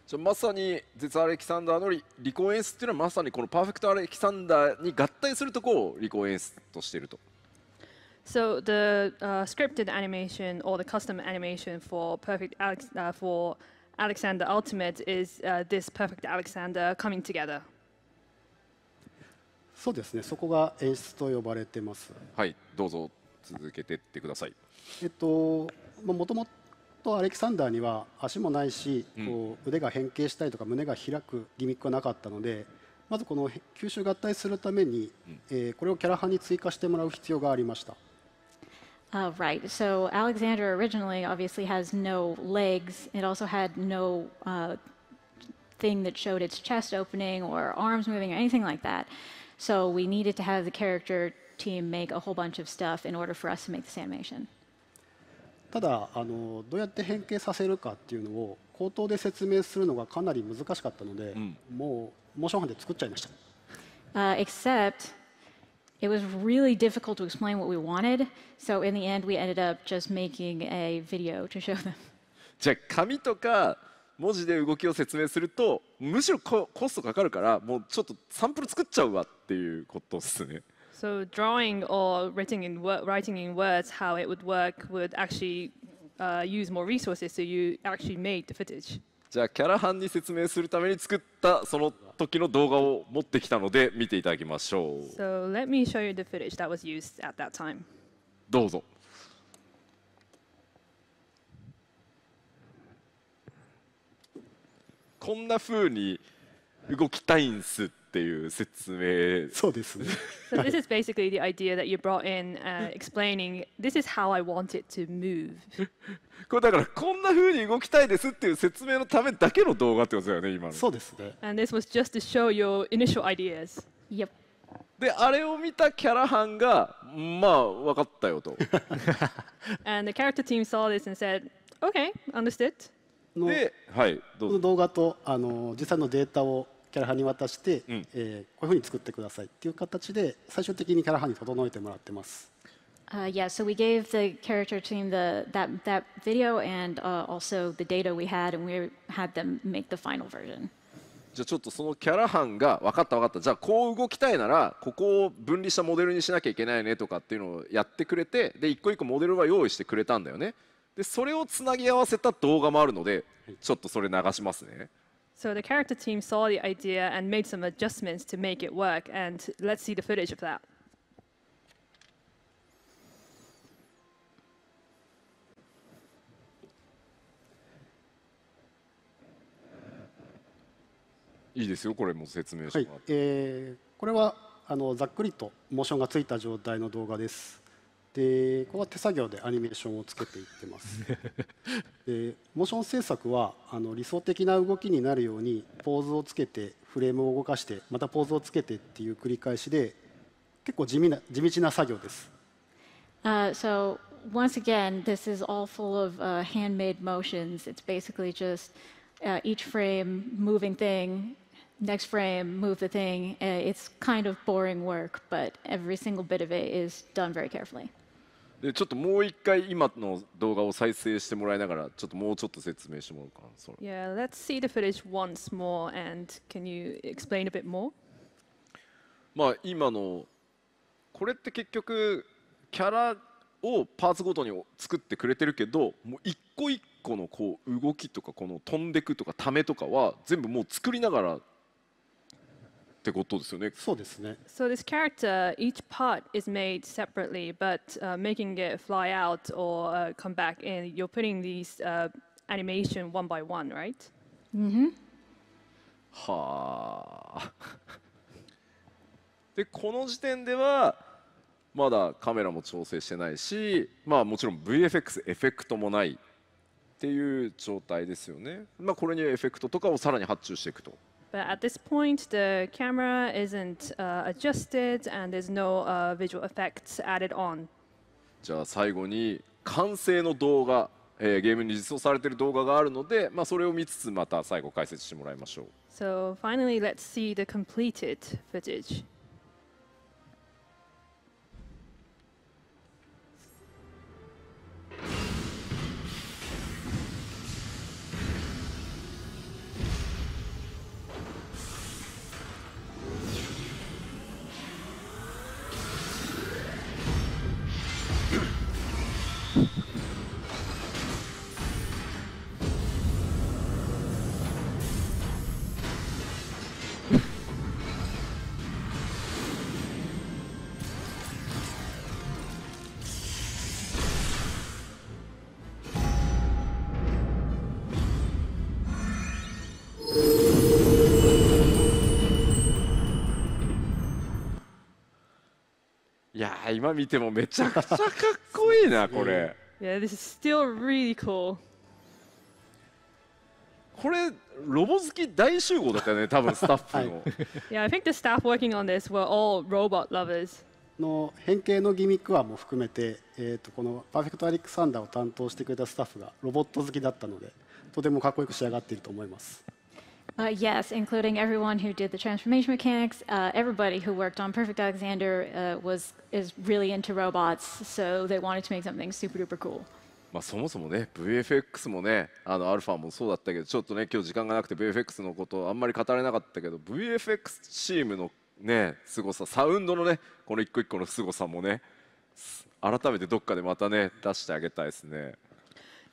じゃまさに絶アレキサンダーの離婚演出っていうのはまさにこのパーフェクトアレキサンダーに合体するところを離婚演出としていると。So the uh, scripted animation or the custom animation for Perfect Alex uh, for Alexander Ultimate is uh, this Perfect Alexander coming together. そうですね。そこが演出と呼ばれてます。はい、どうぞ続けてってください。えっと、まあもともととアレキサンダーには足もないし、こう腕が変形したりとか胸が開くギミックはなかったのでまずこの吸収合体するために、えこれをキャラハンに追加してもらう必要がありました。Uh, right. So Alexander originally obviously has no legs. It also had no uh, thing that showed its chest opening or arms moving or anything like that. So we needed to have the character team make a whole bunch of stuff in order for us to make this animation. ただあのどうやって変形させるかっていうのを口頭で説明するのがかなり難しかったので、うん、もうモーションンで作っちゃいました。Uh, except it was really difficult to explain what we wanted, so in the end we ended up just making a video to show them. じゃあ紙とか文字で動きを説明するとむしろココストかかるからもうちょっとサンプル作っちゃうわっていうことですね。So drawing or writing in, writing in words how it would work would actually uh, use more resources so you actually made the footage. じゃあキャラハンに説明するために作ったその時の動画を持ってきたので見ていただきましょう。So let me show you the footage that was used at that time. どうぞ。こんな風に動きたいんすって。っていう説明そうですね。so this is basically the idea that you brought in、uh, explaining this is how I want it to move. これだからこんなふうに動きたいですっていう説明のためだけの動画ってことだよね今の。そうですね。And this was just to show your initial ideas. Yep. であれを見たキャラハンがまあ分かったよと。and the character team saw this and said, okay, understood. で、はい、どうぞ動画とあの実際のデータをキャラハに渡して、うん、えー、こういうふうに作ってくださいっていう形で最終的にキャラハに整えてもらってます。Uh, yeah, so we gave the character team the, that, that video and uh, also the data we had, and we had them make the final version. じゃあちょっとそのキャラ班が分かった分かったじゃあこう動きたいならここを分離したモデルにしなきゃいけないねとかっていうのをやってくれてで一個一個モデルは用意してくれたんだよねでそれをつなぎ合わせた動画もあるのでちょっとそれ流しますね。はい So the character team saw the idea and made some adjustments to make it work, and let's see the footage of that. いいですよ、これも説明してもはい、えー、これはあのざっくりとモーションがついた状態の動画です。でここは手作業でアニメーションをつけていってますでモーション制作はあの理想的な動きになるようにポーズをつけてフレームを動かしてまたポーズをつけてっていう繰り返しで結構地味な地道な作業です。Uh, so once again, this is all full of uh, handmade motions. It's basically just uh, each frame moving thing, next frame move the thing. it's kind of boring work, but every single bit of it is done very carefully. でちょっともう一回今の動画を再生してもらいながらちょっともうちょっと説明してもらおうかなそれ。Yeah, let's see the footage once more and can you explain a bit more? まあ今のこれって結局キャラをパーツごとに作ってくれてるけどもう一個一個のこう動きとかこの飛んでくとかためとかは全部もう作りながらってことですよね。そうですね。So this character, each part is made separately, but、uh, making it fly out or、uh, come back in, you're putting these、uh, animation one by one, right? Mm-hmm. はあ。でこの時点ではまだカメラも調整してないし、まあもちろん VFX エフェクトもないっていう状態ですよね。まあこれにエフェクトとかをさらに発注していくと。But at this point, the camera isn't uh, adjusted and there's no uh, visual effects added on. じゃあ最後に完成の動画、えー、ゲームに実装されている動画があるので、まあ、それを見つつまた最後解説してもらいましょう。So finally, let's see the completed footage. や今見てもめちゃくちゃかっこいいな これ。Yeah, this is still really cool. これロボ好き大集合だったよね多分スタッフの。yeah, I think the staff working on this were all robot lovers. の変形のギミックはも含めて、えー、とこのパーフェクトアレックサンダーを担当してくれたスタッフがロボット好きだったのでとてもかっこよく仕上がっていると思います。Uh, yes, including everyone who did the transformation mechanics. Uh, everybody who worked on Perfect Alexander uh, was is really into robots, so they wanted to make something super duper cool. まあ、そもそもね VFX もねあのアルファもそうだったけどちょっとね今日時間がなくて VFX のことあんまり語れなかったけど VFX チームのね凄さサウンドのねこの一個一個の凄さもね改めてどっかでまたね出してあげたいですね。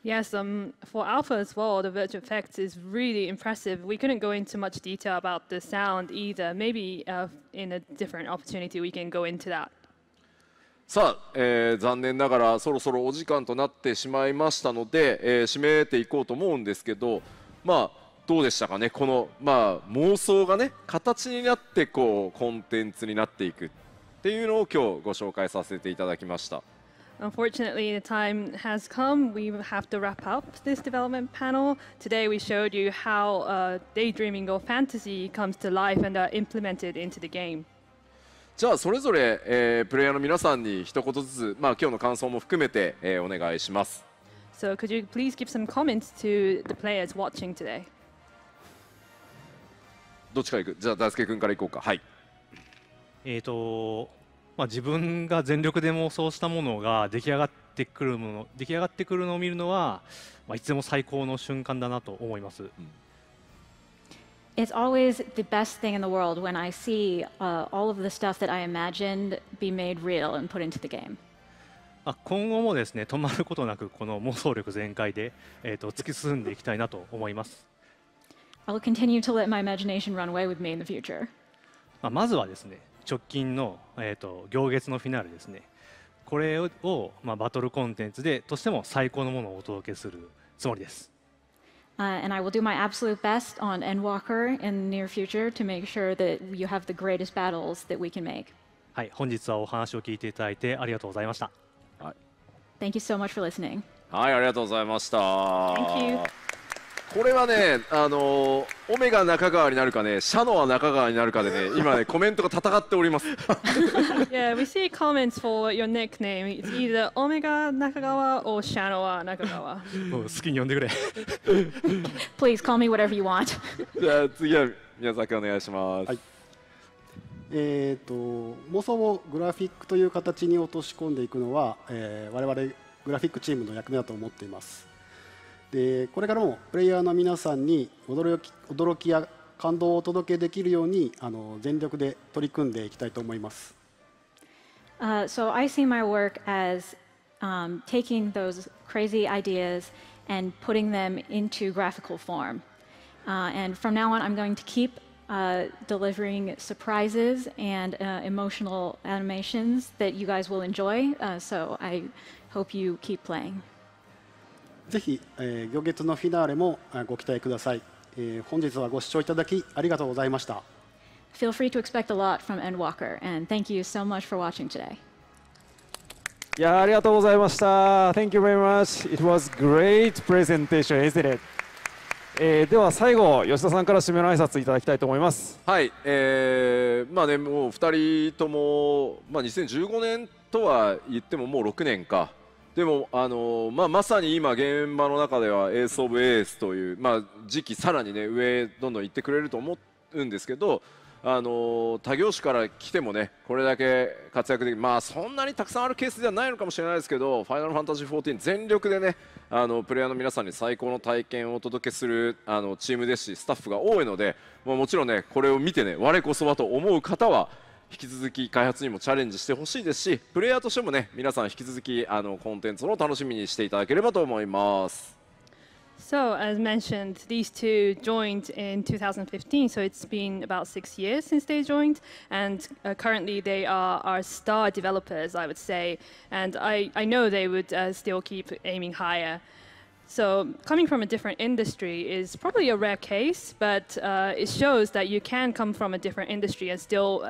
Yes, um, for Alpha as well, the virtual effects is really impressive. We couldn't go into much detail about the sound either. Maybe uh, in a different opportunity we can go into that. さあ、えー、残念ながらそろそろお時間となってしまいましたので、えー、締めていこうと思うんですけど、まあ、どうでしたかね、この、まあ、妄想がね、形になってこうコンテンツになっていくっていうのを今日ご紹介させていただきました。Unfortunately, the time has come. We have to wrap up this development panel. Today, we showed you how uh, daydreaming or fantasy comes to life and are implemented into the game. じゃあそれぞれ、えー、プレイヤーの皆さんに一言ずつ、まあ、今日の感想も含めて、えー、お願いします。So could you please give some comments to the players watching today? どっちから行くじゃあ大輔君から行こうか。はい。えっ、ー、とまあ、自分が全力で妄想したものが出来上がってくるもの出来上がってくるのを見るのは、まあ、いつでも最高の瞬間だなと思います。It's always the best thing in the world when I see、uh, all of the stuff that I imagined be made real and put into the game. 今後もですね止まることなくこの妄想力全開で、えー、と突き進んでいきたいなと思います。I'll w i continue to let my imagination run away with me in the future. ままずはですね直近の、えーと、と行月のフィナーレですねこれを、まあ、バトルコンテンツでとしても最高のものをお届けするつもりです。Uh, and I will do my absolute best on Endwalker in the near future to make sure that you have the greatest battles that we can make. はい、本日はお話を聞いていただいてありがとうございました。はい、Thank you so much for listening. はい、ありがとうございました。Thank you. これはね、あのー、オメガ中川になるかね、シャノア中川になるかでね、今ね、コメントが戦っております。yeah, we see comments for your nickname. It's either オメガ中川 or シャノア中川。もう好きに呼んでくれ。Please call me whatever you want. じゃあ次は宮崎お願いします。はい、えっ、ー、と、もそもグラフィックという形に落とし込んでいくのは、えー、我々グラフィックチームの役目だと思っています。でこれからもプレイヤーの皆さんに驚き驚きや感動をお届けできるようにあの全力で取り組んでいきたいと思います。Uh, so I see my work as um, taking those crazy ideas and putting them into graphical form. Uh, and from now on, I'm going to keep uh, delivering surprises and uh, emotional animations that you guys will enjoy. so I hope you keep playing. ぜひ、えー、行月のフィナーレもご期待ください、えー、本日はご視聴いただきありがとうございました Feel free to expect a lot from Ed Walker and thank you so much for watching today いやありがとうございました Thank you very much It was great presentation isn't it えー、では最後吉田さんから締めの挨拶いただきたいと思いますはい、えー、まあねもう2人とも、まあ、2015年とは言ってももう6年かでも、あのー、まあ、まさに今、現場の中ではエース・オブ・エースという、まあ、時期、さらに、ね、上どんどん行ってくれると思うんですけど、あのー、他業種から来てもねこれだけ活躍できる、まあ、そんなにたくさんあるケースではないのかもしれないですけど「ファイナルファンタジー14」全力でねあのプレイヤーの皆さんに最高の体験をお届けするあのチームですしスタッフが多いので、まあ、もちろんねこれを見てね我こそはと思う方は引き続き開発にもチャレンジしてほしいですしプレイヤーとしてもね皆さん引き続きあのコンテンツを楽しみにしていただければと思います。So, as mentioned, these two joined in 2015, so it's been about six years since they joined, and uh, currently they are our star developers, I would say, and I, I know they would uh, still keep aiming higher. So, coming from a different industry is probably a rare case, but uh, it shows that you can come from a different industry and still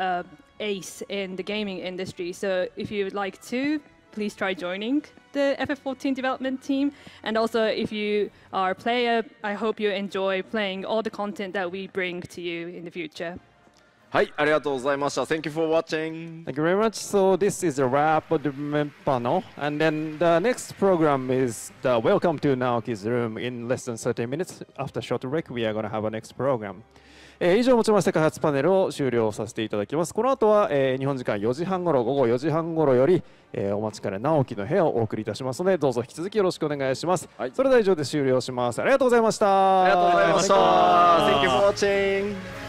ace in the gaming industry. So if you would like to, please try joining the FF14 development team. And also, if you are a player, I hope you enjoy playing all the content that we bring to you in the future. Thank you for watching. Thank you very much. So this is a wrap of the main panel. And then the next program is the Welcome to Naoki's Room. In less than 30 minutes, after short break, we are going to have a next program. えー、以上をもちまして開発パネルを終了させていただきますこの後は、えー、日本時間4時半ごろ午後4時半ごろより、えー、お待ちかね直樹の部屋をお送りいたしますのでどうぞ引き続きよろしくお願いします、はい、それでは以上で終了しますありがとうございましたありがとうございました Thank you for watching